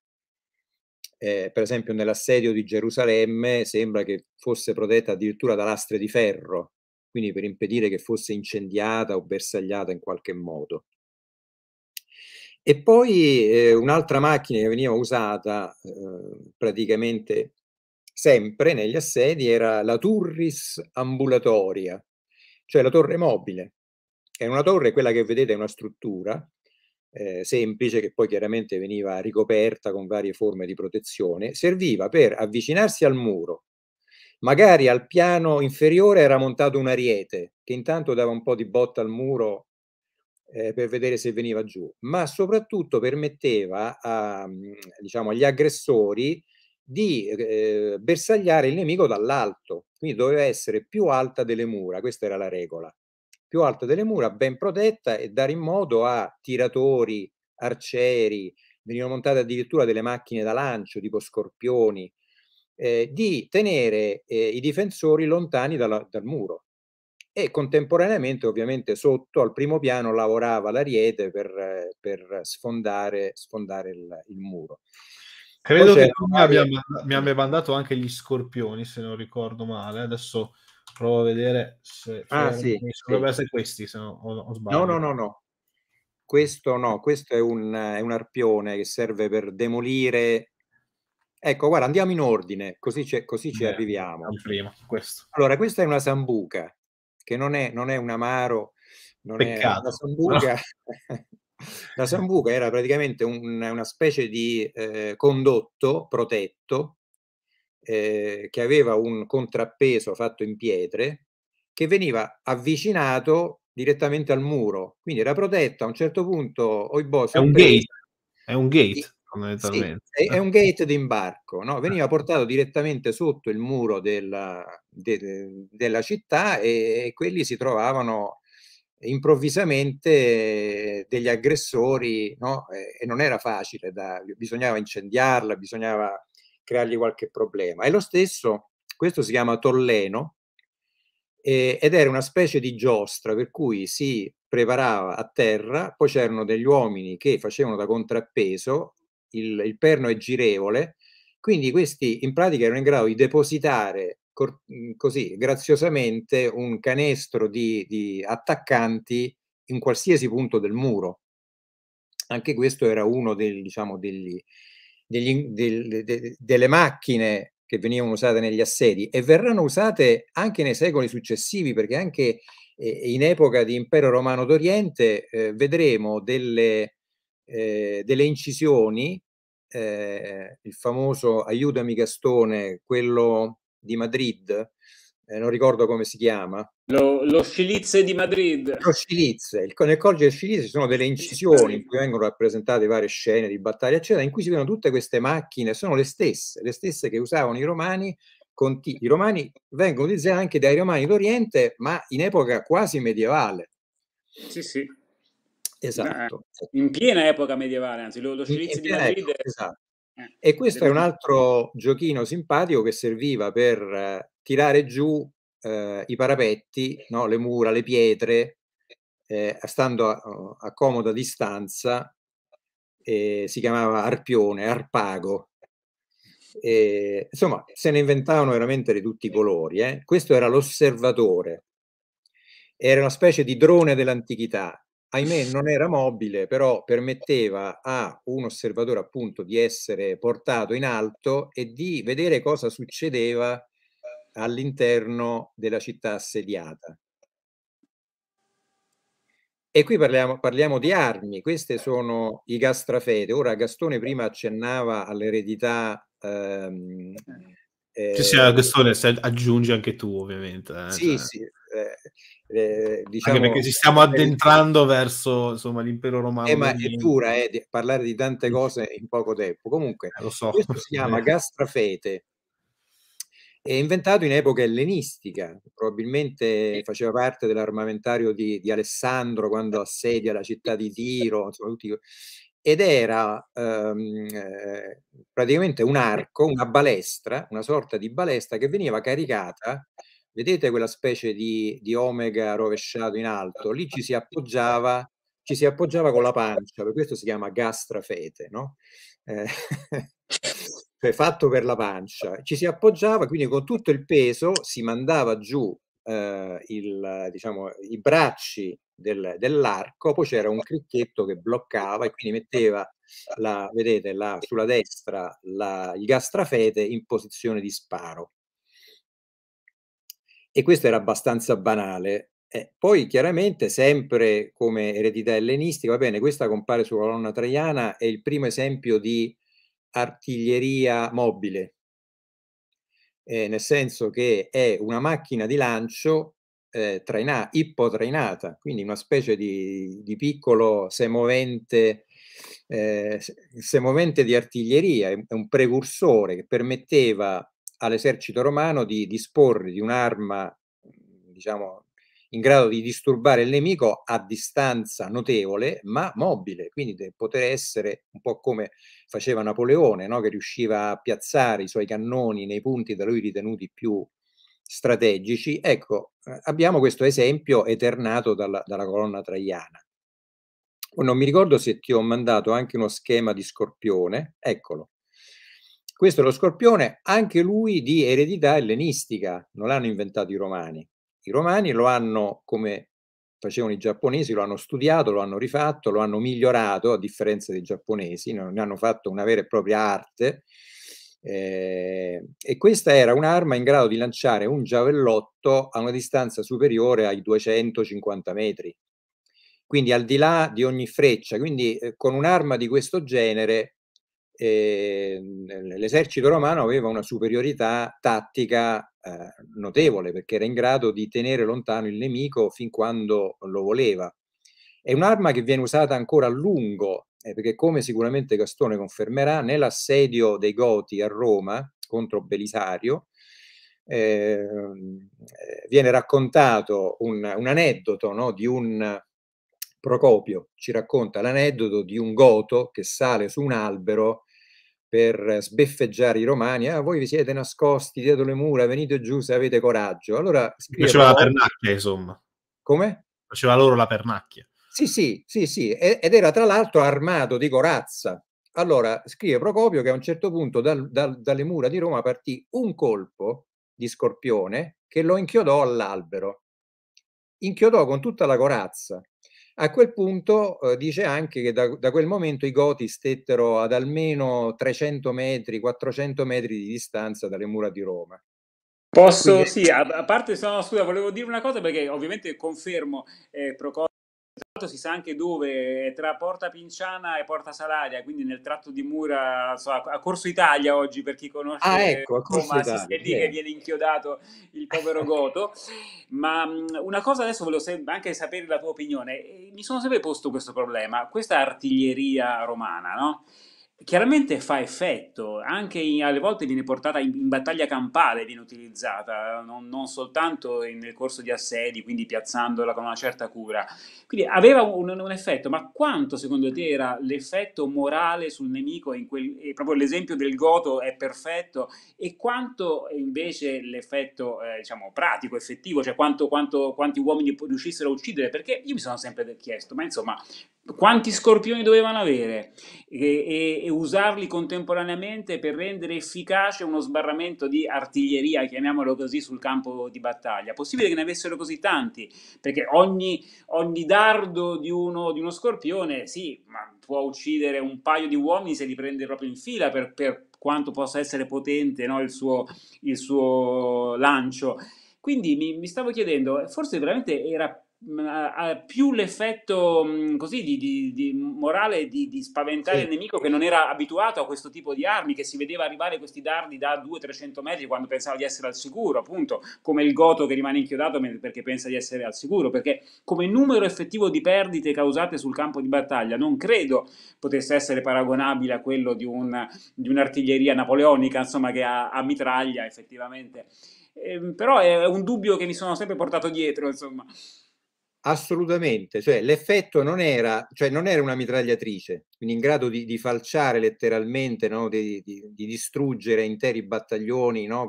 eh, per esempio nell'assedio di Gerusalemme sembra che fosse protetta addirittura da lastre di ferro, quindi per impedire che fosse incendiata o bersagliata in qualche modo. E poi eh, un'altra macchina che veniva usata eh, praticamente sempre negli assedi era la Turris ambulatoria, cioè la torre mobile. È una torre, quella che vedete è una struttura eh, semplice che poi chiaramente veniva ricoperta con varie forme di protezione, serviva per avvicinarsi al muro Magari al piano inferiore era montato un ariete che intanto dava un po' di botta al muro eh, per vedere se veniva giù, ma soprattutto permetteva a, mm, diciamo, agli aggressori di eh, bersagliare il nemico dall'alto, quindi doveva essere più alta delle mura, questa era la regola, più alta delle mura, ben protetta e dare in modo a tiratori, arcieri, venivano montate addirittura delle macchine da lancio tipo scorpioni, eh, di tenere eh, i difensori lontani dalla, dal muro. E contemporaneamente, ovviamente, sotto al primo piano lavorava l'ariete per, per sfondare, sfondare il, il muro. Credo che mi abbia, mi abbia, mandato anche gli scorpioni, se non ricordo male. Adesso provo a vedere se ah, sì, dovrebbero sì. essere questi, se no, ho, ho sbagliato. No, no, no, no. Questo no, questo è un, è un, arpione che serve per demolire Ecco, guarda, andiamo in ordine, così, ci, così ci Beh, arriviamo. Prima, questo. Allora, questa è una sambuca, che non è, non è un amaro, non Peccato. è una sambuca. No. La sambuca era praticamente un, una specie di eh, condotto protetto eh, che aveva un contrappeso fatto in pietre che veniva avvicinato direttamente al muro, quindi era protetto, a un certo punto. Oh, boh, è, un gate. è un gate fondamentalmente. Sì, è, un gate d'imbarco, no? Eh. veniva portato direttamente sotto il muro della, de, della città e, e, quelli si trovavano improvvisamente degli aggressori no? e, e non era facile, da, bisognava incendiarla, bisognava creargli qualche problema. E lo stesso, questo si chiama Tolleno, eh, ed era una specie di giostra per cui si preparava a terra, poi c'erano degli uomini che facevano da contrappeso il, il perno è girevole, quindi questi in pratica erano in grado di depositare cor- mhmm, così graziosamente un canestro di, di attaccanti in qualsiasi punto del muro. Anche questo era uno del, diciamo, degli, degli, del, de, delle macchine che venivano usate negli assedi e verranno usate anche nei secoli successivi, perché anche eh, in epoca di Impero Romano d'Oriente eh, vedremo delle, eh, delle incisioni eh, il famoso Aiutami Gastone, quello di Madrid, eh, non ricordo come si chiama. Lo, lo Scilize di Madrid. Lo Scilizze, il, nel Corgio del Scilizze ci sono delle incisioni in cui vengono rappresentate varie scene di battaglia, eccetera, in cui si vedono tutte queste macchine, sono le stesse, le stesse che usavano i romani. T- I romani vengono utilizzati anche dai romani d'Oriente, ma in epoca quasi medievale. Sì, sì. Esatto. In piena epoca medievale, anzi, lo, lo scirizio di Madrid. Epoca, è... esatto. eh, e questo è un altro giochino simpatico che serviva per eh, tirare giù eh, i parapetti, no? le mura, le pietre, eh, stando a, a, comoda distanza, si chiamava arpione, arpago. E, insomma, se ne inventavano veramente di tutti i colori. Eh. Questo era l'osservatore, era una specie di drone dell'antichità ahimè non era mobile, però permetteva a un osservatore appunto di essere portato in alto e di vedere cosa succedeva all'interno della città assediata. E qui parliamo, parliamo di armi, queste sono i gastrafede. Ora Gastone prima accennava all'eredità ehm, eh. Eh, sì, sì, Agostone, se aggiungi anche tu ovviamente. Eh, sì, cioè. sì. Eh, eh diciamo, anche perché ci stiamo addentrando verso insomma, l'impero romano. Eh, ma è dura eh, di parlare di tante cose in poco tempo. Comunque, eh, lo so. questo si chiama gastrafete. È inventato in epoca ellenistica, probabilmente faceva parte dell'armamentario di, di Alessandro quando assedia la città di Tiro, insomma, tutti ed era ehm, eh, praticamente un arco, una balestra, una sorta di balestra che veniva caricata, vedete quella specie di, di omega rovesciato in alto, lì ci si appoggiava ci si appoggiava con la pancia, per questo si chiama gastrafete, no? Eh, cioè fatto per la pancia. Ci si appoggiava, quindi con tutto il peso si mandava giù eh, il, diciamo, i bracci del, dell'arco, poi c'era un cricchetto che bloccava e quindi metteva, la, vedete, la, sulla destra la, il gastrafete in posizione di sparo. E questo era abbastanza banale. Eh, poi chiaramente, sempre come eredità ellenistica, va bene, questa compare sulla colonna traiana, è il primo esempio di artiglieria mobile, eh, nel senso che è una macchina di lancio eh, traina, ippotrainata, quindi una specie di, di piccolo semovente, eh, semovente di artiglieria, è un precursore che permetteva all'esercito romano di disporre di un'arma diciamo, in grado di disturbare il nemico a distanza notevole, ma mobile, quindi poter essere un po' come faceva Napoleone, no? che riusciva a piazzare i suoi cannoni nei punti da lui ritenuti più strategici. Ecco, eh, abbiamo questo esempio eternato dalla, dalla colonna traiana. Non mi ricordo se ti ho mandato anche uno schema di scorpione, eccolo. Questo è lo scorpione, anche lui di eredità ellenistica, non l'hanno inventato i romani i romani lo hanno, come facevano i giapponesi, lo hanno studiato, lo hanno rifatto, lo hanno migliorato a differenza dei giapponesi, ne hanno fatto una vera e propria arte. Eh, e questa era un'arma in grado di lanciare un giavellotto a una distanza superiore ai 250 metri, quindi al di là di ogni freccia. Quindi eh, con un'arma di questo genere eh, l'esercito romano aveva una superiorità tattica eh, notevole perché era in grado di tenere lontano il nemico fin quando lo voleva. È un'arma che viene usata ancora a lungo, eh, perché come sicuramente Gastone confermerà, nell'assedio dei Goti a Roma contro Belisario, ehm, eh, viene raccontato un, un aneddoto no, di un Procopio ci racconta l'aneddoto di un goto che sale su un albero per sbeffeggiare i romani. Ah, voi vi siete nascosti dietro le mura, venite giù se avete coraggio. Allora scrive Faceva la pernacchia, insomma. Come? Faceva loro la pernacchia. Sì, sì, sì, sì, ed era tra l'altro armato di corazza. Allora scrive Procopio che a un certo punto dal, dal, dalle mura di Roma partì un colpo di scorpione che lo inchiodò all'albero. Inchiodò con tutta la corazza a quel punto eh, dice anche che da, da, quel momento i Goti stettero ad almeno 300 metri, 400 metri di distanza dalle mura di Roma. Posso, Quindi... sì, a, a parte, no, scusa, volevo dire una cosa perché ovviamente confermo eh, Procopio si sa anche dove, è tra Porta Pinciana e Porta Salaria, quindi nel tratto di mura so, a Corso Italia oggi per chi conosce ah, ecco, Roma, Italia, si lì eh. che viene inchiodato il povero Goto. Ma mm, una cosa adesso volevo anche sapere la tua opinione. Mi sono sempre posto questo problema, questa artiglieria romana, no? chiaramente fa effetto, anche in, alle volte viene portata in, in, battaglia campale, viene utilizzata, non, non soltanto in, nel corso di assedi, quindi piazzandola con una certa cura. Quindi aveva un, un effetto, ma quanto secondo te era l'effetto morale sul nemico, quel, proprio l'esempio del Goto è perfetto, e quanto invece l'effetto eh, diciamo, pratico, effettivo, cioè quanto, quanto, quanti uomini riuscissero a uccidere, perché io mi sono sempre chiesto, ma insomma, quanti scorpioni dovevano avere? e, e e usarli contemporaneamente per rendere efficace uno sbarramento di artiglieria, chiamiamolo così, sul campo di battaglia. Possibile che ne avessero così tanti, perché ogni, ogni dardo di uno, di uno scorpione, sì, ma può uccidere un paio di uomini se li prende proprio in fila per, per quanto possa essere potente no, il, suo, il, suo, lancio. Quindi mi, mi stavo chiedendo, forse veramente era ha più l'effetto così di, di, di morale di, di spaventare sì. il nemico che non era abituato a questo tipo di armi, che si vedeva arrivare questi dardi da 200-300 metri quando pensava di essere al sicuro, appunto, come il goto che rimane inchiodato perché pensa di essere al sicuro, perché come numero effettivo di perdite causate sul campo di battaglia non credo potesse essere paragonabile a quello di, un, un'artiglieria napoleonica, insomma, che ha, a mitraglia effettivamente. Eh, però è un dubbio che mi sono sempre portato dietro, insomma. Assolutamente, cioè l'effetto non era, cioè non era una mitragliatrice, quindi in grado di, di falciare letteralmente, no? di, di, di, distruggere interi battaglioni, no?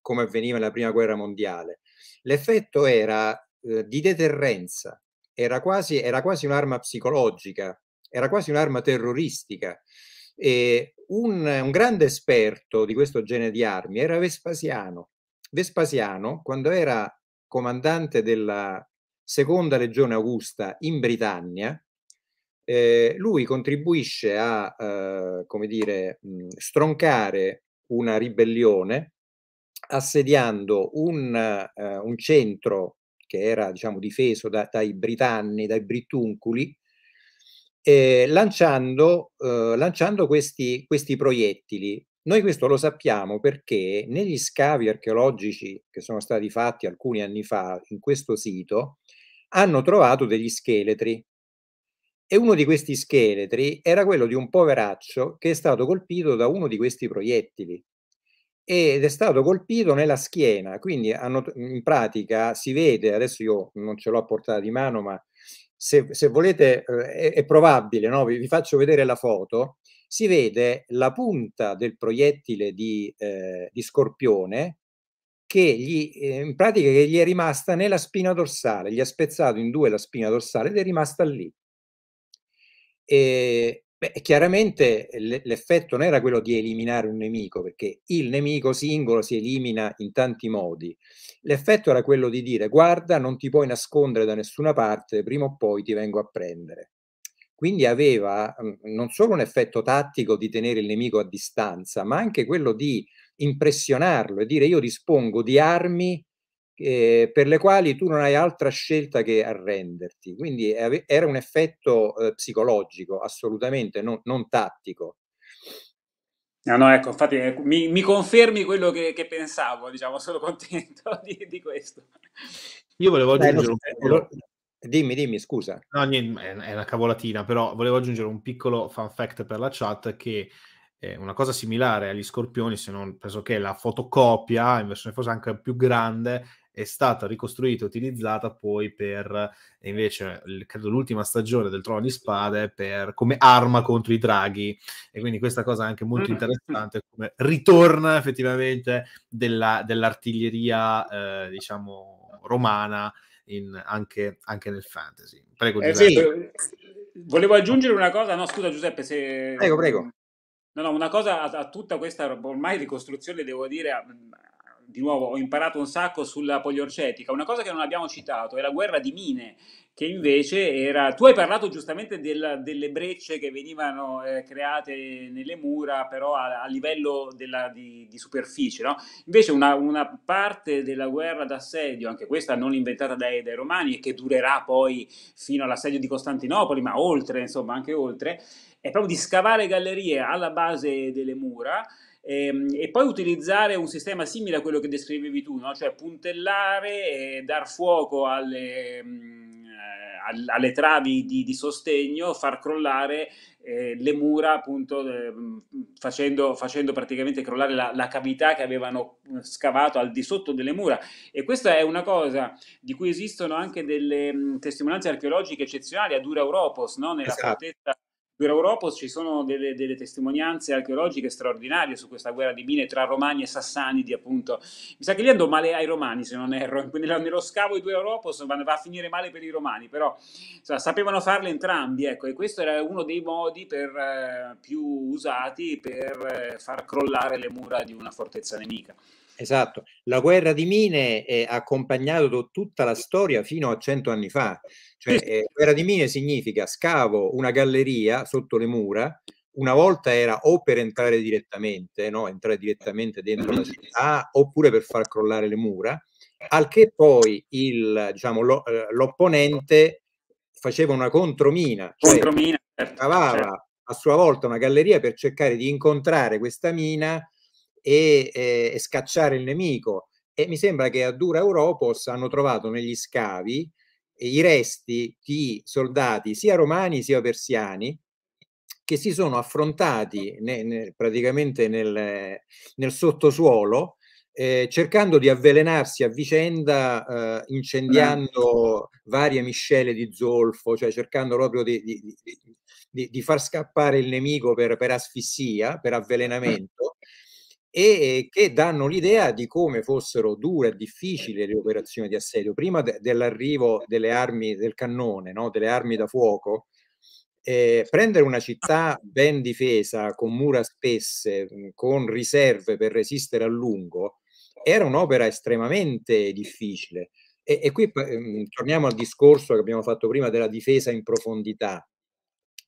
come avveniva nella prima guerra mondiale. L'effetto era eh, di deterrenza, era quasi, era quasi un'arma psicologica, era quasi un'arma terroristica. E un, un grande esperto di questo genere di armi era Vespasiano. Vespasiano, quando era comandante della seconda regione Augusta in Britannia, eh, lui contribuisce a, eh, come dire, mh, mm, stroncare una ribellione assediando un, eh, un centro che era diciamo, difeso da, dai britanni, dai britunculi, eh, lanciando, eh, lanciando questi, questi, proiettili. Noi questo lo sappiamo perché negli scavi archeologici che sono stati fatti alcuni anni fa in questo sito hanno trovato degli scheletri. E uno di questi scheletri era quello di un poveraccio che è stato colpito da uno di questi proiettili ed è stato colpito nella schiena, quindi hanno, in pratica si vede, adesso io non ce l'ho a portata di mano, ma se, se volete eh, è, è, probabile, no? vi, vi, faccio vedere la foto, si vede la punta del proiettile di, eh, di scorpione che gli, eh, in pratica che gli è rimasta nella spina dorsale, gli ha spezzato in due la spina dorsale ed è rimasta lì. E, beh, chiaramente eh, l'effetto non era quello di eliminare un nemico, perché il nemico singolo si elimina in tanti modi. L'effetto era quello di dire guarda, non ti puoi nascondere da nessuna parte, prima o poi ti vengo a prendere quindi aveva mm, non solo un effetto tattico di tenere il nemico a distanza, ma anche quello di impressionarlo e dire io dispongo di armi eh, per le quali tu non hai altra scelta che arrenderti. Quindi era un effetto eh, psicologico, assolutamente non, non tattico. No, no, ecco, infatti eh, mi, mi confermi quello che, che, pensavo, diciamo, sono contento di, di questo. Io volevo aggiungere Beh, lo, Dimmi, dimmi, scusa. No, niente, è una cavolatina, però volevo aggiungere un piccolo fan fact per la chat che eh, una cosa similare agli scorpioni, se non pressoché la fotocopia, in versione forse anche più grande, è stata ricostruita e utilizzata poi per invece il, credo l'ultima stagione del Trono di Spade per, come arma contro i draghi e quindi questa cosa è anche molto mm-hmm. interessante come ritorna effettivamente della, dell'artiglieria eh, diciamo romana in, anche, anche, nel fantasy prego eh sì, volevo aggiungere una cosa no scusa Giuseppe se prego prego No, no, una cosa a, a tutta questa ormai ricostruzione, devo dire, di nuovo ho imparato un sacco sulla poliorcetica, una cosa che non abbiamo citato è la guerra di mine, che invece era... Tu hai parlato giustamente della, delle brecce che venivano eh, create nelle mura, però a, a livello della, di, di, superficie, no? Invece una, una, parte della guerra d'assedio, anche questa non inventata dai, dai romani e che durerà poi fino all'assedio di Costantinopoli, ma oltre, insomma, anche oltre, è proprio di scavare gallerie alla base delle mura, e, ehm, e, poi utilizzare un sistema simile a quello che descrivevi tu, no? cioè puntellare e dar fuoco alle, mh, mm, eh, alle travi di, di, sostegno, far crollare eh, le mura, appunto, eh, mm, facendo, facendo, praticamente crollare la, la, cavità che avevano mm, scavato al di sotto delle mura. E questa è una cosa di cui esistono anche delle mh, testimonianze archeologiche eccezionali a Dura Europos, no? nella esatto. fortezza per Europos ci sono delle, delle, testimonianze archeologiche straordinarie su questa guerra di mine tra romani e sassanidi, appunto. Mi sa che lì andò male ai romani, se non erro. Nello, nello scavo i due Europos va, a finire male per i romani, però insomma, sapevano farle entrambi, ecco, e questo era uno dei modi per, eh, più usati per eh, far crollare le mura di una fortezza nemica. Esatto, la guerra di mine eh, ha accompagnato tutta la storia fino a cento anni fa. Cioè, eh, guerra di mine significa scavo una galleria sotto le mura, una volta era o per entrare direttamente, no? entrare direttamente dentro la città, oppure per far crollare le mura, al che poi il, diciamo, lo, eh, l'opponente faceva una contromina, cioè contromina, certo, cavava certo. a sua volta una galleria per cercare di incontrare questa mina e, e, ehm, e scacciare il nemico. E mi sembra che a Dura Europos hanno trovato negli scavi eh, i resti di soldati sia romani sia persiani che si sono affrontati ne, ne, praticamente nel, nel sottosuolo eh, cercando di avvelenarsi a vicenda, eh, incendiando varie miscele di zolfo, cioè cercando proprio di, di, di, di far scappare il nemico per, per asfissia, per avvelenamento e che danno l'idea di come fossero dure e difficili le operazioni di assedio prima de- dell'arrivo delle armi del cannone, no? delle armi da fuoco. Eh, prendere una città ben difesa, con mura spesse, con riserve per resistere a lungo, era un'opera estremamente difficile. E, e qui eh, torniamo al discorso che abbiamo fatto prima della difesa in profondità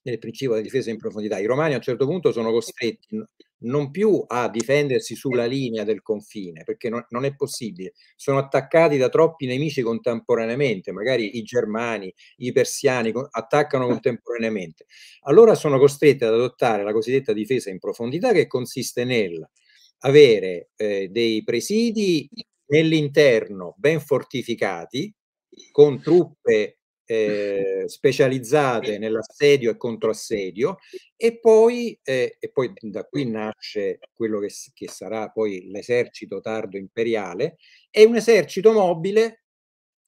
nel principio della difesa in profondità. I romani a un certo punto sono costretti non più a difendersi sulla linea del confine, perché non, non è possibile. Sono attaccati da troppi nemici contemporaneamente, magari i germani, i persiani attaccano eh. contemporaneamente. Allora sono costretti ad adottare la cosiddetta difesa in profondità che consiste nel avere eh, dei presidi nell'interno ben fortificati con truppe eh, specializzate nell'assedio e controassedio e poi, eh, e poi da qui nasce quello che, che sarà poi l'esercito tardo imperiale, è un esercito mobile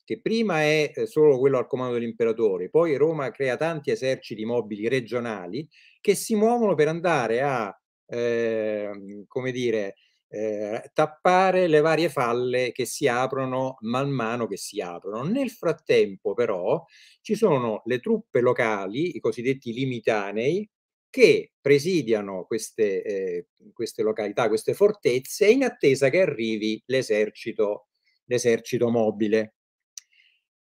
che prima è eh, solo quello al comando dell'imperatore, poi Roma crea tanti eserciti mobili regionali che si muovono per andare a, eh, come dire, Ehm, tappare le varie falle che si aprono man mano che si aprono. Nel frattempo però ci sono le truppe locali, i cosiddetti limitanei, che presidiano queste, eh, queste località, queste fortezze, in attesa che arrivi l'esercito, l'esercito mobile.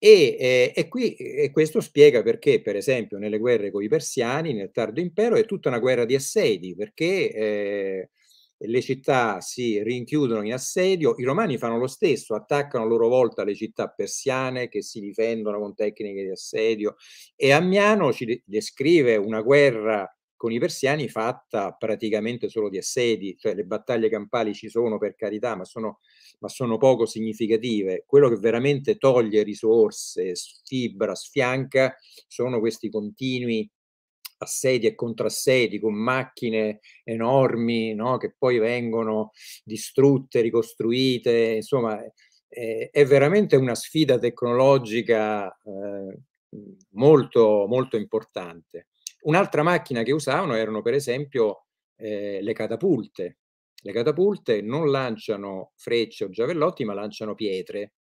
E, eh, e, qui, e questo spiega perché, per esempio, nelle guerre con i persiani, nel tardo impero, è tutta una guerra di assedi, perché eh, le città si rinchiudono in assedio, i romani fanno lo stesso, attaccano a loro volta le città persiane che si difendono con tecniche di assedio e Ammiano ci descrive una guerra con i persiani fatta praticamente solo di assedi, cioè le battaglie campali ci sono per carità, ma sono, ma sono poco significative. Quello che veramente toglie risorse, fibra, sfianca, sono questi continui assedi e contrassedi con macchine enormi no? che poi vengono distrutte, ricostruite, insomma eh, è veramente una sfida tecnologica eh, molto, molto importante. Un'altra macchina che usavano erano per esempio eh, le catapulte. Le catapulte non lanciano frecce o giavellotti ma lanciano pietre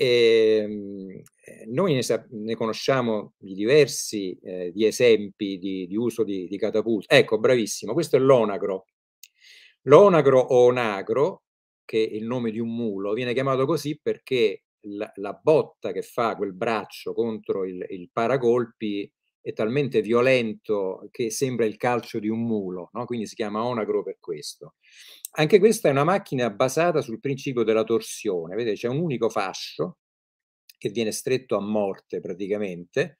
e, ehm, eh, noi ne, ne, conosciamo di diversi eh, di esempi di, di uso di, di catapulta. Ecco, bravissimo, questo è l'onagro. L'onagro o onagro, che è il nome di un mulo, viene chiamato così perché la, la botta che fa quel braccio contro il, il paragolpi è talmente violento che sembra il calcio di un mulo, no? quindi si chiama Onagro per questo. Anche questa è una macchina basata sul principio della torsione, vedete c'è un unico fascio che viene stretto a morte praticamente,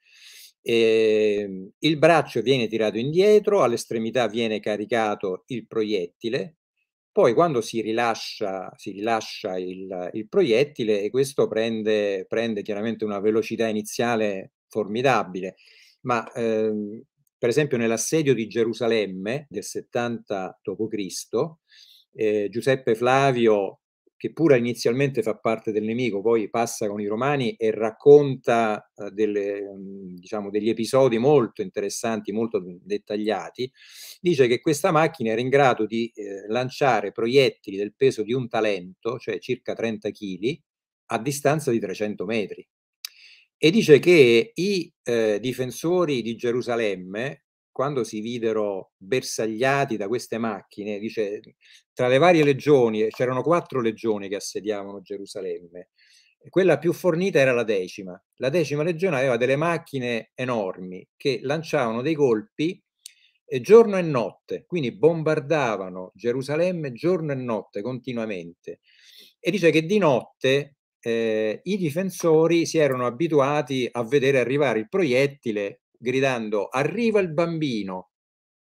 e ehm, il braccio viene tirato indietro, all'estremità viene caricato il proiettile, poi quando si rilascia, si rilascia il, il, proiettile e questo prende, prende chiaramente una velocità iniziale formidabile ma ehm, per esempio nell'assedio di Gerusalemme del 70 d.C., eh, Giuseppe Flavio, che pure inizialmente fa parte del nemico, poi passa con i romani e racconta eh, delle, diciamo, degli episodi molto interessanti, molto dettagliati, dice che questa macchina era in grado di eh, lanciare proiettili del peso di un talento, cioè circa 30 kg, a distanza di 300 metri e dice che i eh, difensori di Gerusalemme, quando si videro bersagliati da queste macchine, dice, tra le varie legioni, c'erano quattro legioni che assediavano Gerusalemme, quella più fornita era la decima. La decima legione aveva delle macchine enormi che lanciavano dei colpi eh, giorno e notte, quindi bombardavano Gerusalemme giorno e notte continuamente. E dice che di notte eh, i difensori si erano abituati a vedere arrivare il proiettile gridando arriva il bambino,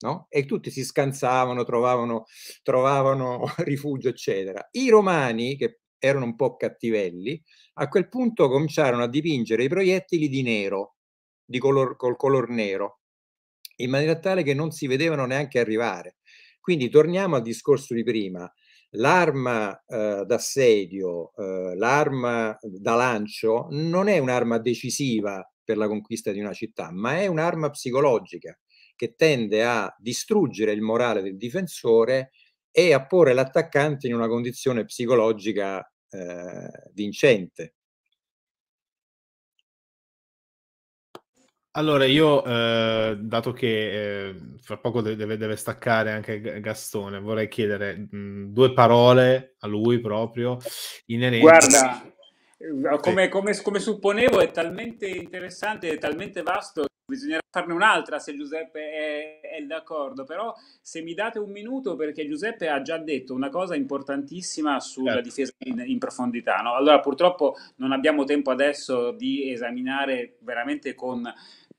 no? E tutti si scansavano, trovavano, trovavano rifugio, eccetera. I romani, che erano un po' cattivelli, a quel punto cominciarono a dipingere i proiettili di nero, di color, col color nero, in maniera tale che non si vedevano neanche arrivare. Quindi torniamo al discorso di prima, l'arma eh, d'assedio, eh, l'arma da lancio non è un'arma decisiva per la conquista di una città, ma è un'arma psicologica che tende a distruggere il morale del difensore e a porre l'attaccante in una condizione psicologica eh, vincente. Allora, io, eh, dato che eh, fra poco deve, deve, staccare anche Gastone, vorrei chiedere mh, due parole a lui proprio inerenti. Guarda, eh, come, come, come, supponevo è talmente interessante, è talmente vasto, bisognerà farne un'altra se Giuseppe è, è d'accordo, però se mi date un minuto perché Giuseppe ha già detto una cosa importantissima sulla certo. difesa in, in profondità. No? Allora purtroppo non abbiamo tempo adesso di esaminare veramente con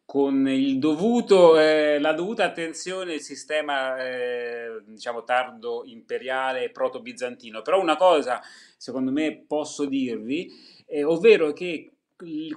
con dovuto, eh, la dovuta attenzione al sistema eh, diciamo tardo imperiale proto-bizantino. Però una cosa, secondo me, posso dirvi, eh, ovvero che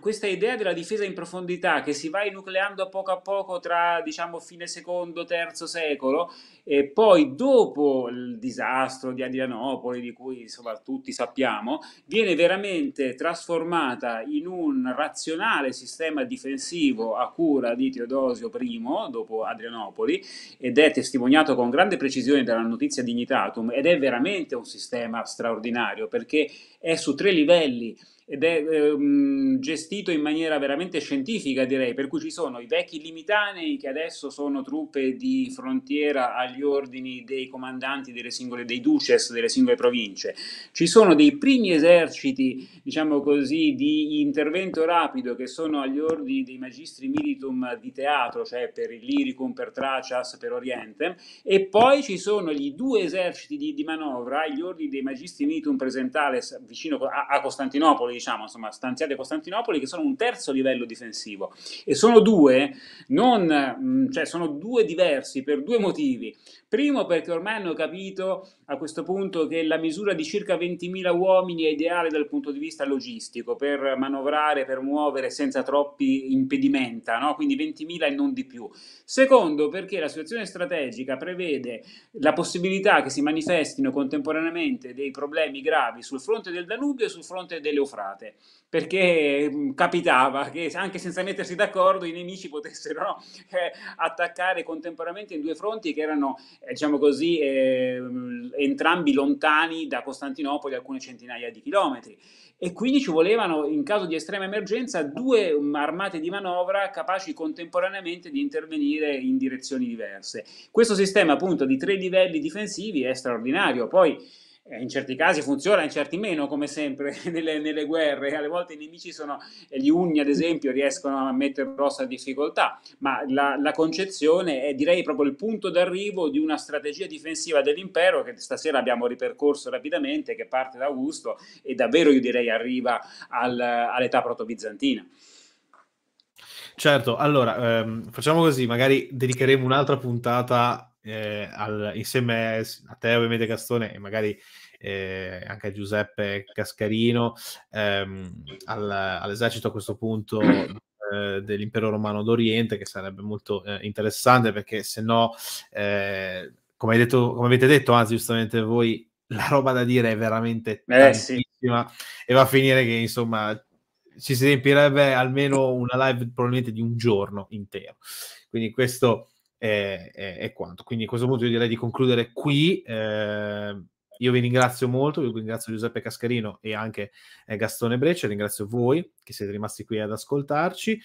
questa idea della difesa in profondità che si va inucleando a poco a poco tra diciamo fine secondo, terzo secolo e poi dopo il disastro di Adrianopoli di cui insomma, tutti sappiamo viene veramente trasformata in un razionale sistema difensivo a cura di Teodosio I dopo Adrianopoli ed è testimoniato con grande precisione dalla notizia Dignitatum ed è veramente un sistema straordinario perché è su tre livelli ed è ehm, gestito in maniera veramente scientifica direi, per cui ci sono i vecchi limitanei che adesso sono truppe di frontiera agli ordini dei comandanti delle singole, dei duces delle singole province, ci sono dei primi eserciti diciamo così di intervento rapido che sono agli ordini dei magistri militum di teatro, cioè per il liricum, per Tracias, per Orientem e poi ci sono gli due eserciti di, di manovra, gli ordini dei magistri militum presentales vicino a, a Costantinopoli Costantinopoli, diciamo, insomma, stanziate Costantinopoli, che sono un terzo livello difensivo. E sono due, non, mm, cioè, sono due diversi per due motivi. Primo, perché ormai hanno capito a questo punto che la misura di circa 20.000 uomini è ideale dal punto di vista logistico, per manovrare, per muovere senza troppi impedimenta, no? quindi 20.000 e non di più. Secondo, perché la situazione strategica prevede la possibilità che si manifestino contemporaneamente dei problemi gravi sul fronte del Danubio e sul fronte dell'Eufrates comprate, perché mm, capitava che anche senza mettersi d'accordo i nemici potessero eh, attaccare contemporaneamente in due fronti che erano, eh, diciamo così, eh, entrambi lontani da Costantinopoli alcune centinaia di chilometri e quindi ci volevano, in caso di estrema emergenza, due mm, armate di manovra capaci contemporaneamente di intervenire in direzioni diverse. Questo sistema appunto di tre livelli difensivi è straordinario, poi eh, in certi casi funziona, in certi meno, come sempre nelle, nelle, guerre, alle volte i nemici sono, eh, gli unni ad esempio riescono a mettere grossa difficoltà, ma la, la, concezione è direi proprio il punto d'arrivo di una strategia difensiva dell'impero che stasera abbiamo ripercorso rapidamente, che parte da Augusto e davvero io direi arriva al, all'età proto-bizantina. Certo, allora ehm, facciamo così, magari dedicheremo un'altra puntata eh, al, insieme a te ovviamente Gastone e magari eh, anche a Giuseppe Cascarino ehm, al, all'esercito a questo punto eh, dell'impero romano d'Oriente, che sarebbe molto eh, interessante perché se no, eh, come, detto, come, avete detto, anzi giustamente voi, la roba da dire è veramente eh, sì. e va a finire che insomma ci si riempirebbe almeno una live probabilmente di un giorno intero. Quindi questo e, e, e, quanto. Quindi a questo punto io direi di concludere qui. Eh, io vi ringrazio molto, vi ringrazio Giuseppe Cascarino e anche eh, Gastone Breccia, ringrazio voi che siete rimasti qui ad ascoltarci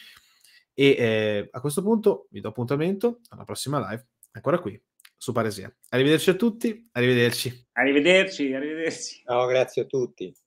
e eh, a questo punto vi do appuntamento alla prossima live, ancora qui su Paresia. Arrivederci a tutti, arrivederci. Arrivederci, arrivederci. Ciao, no, grazie a tutti.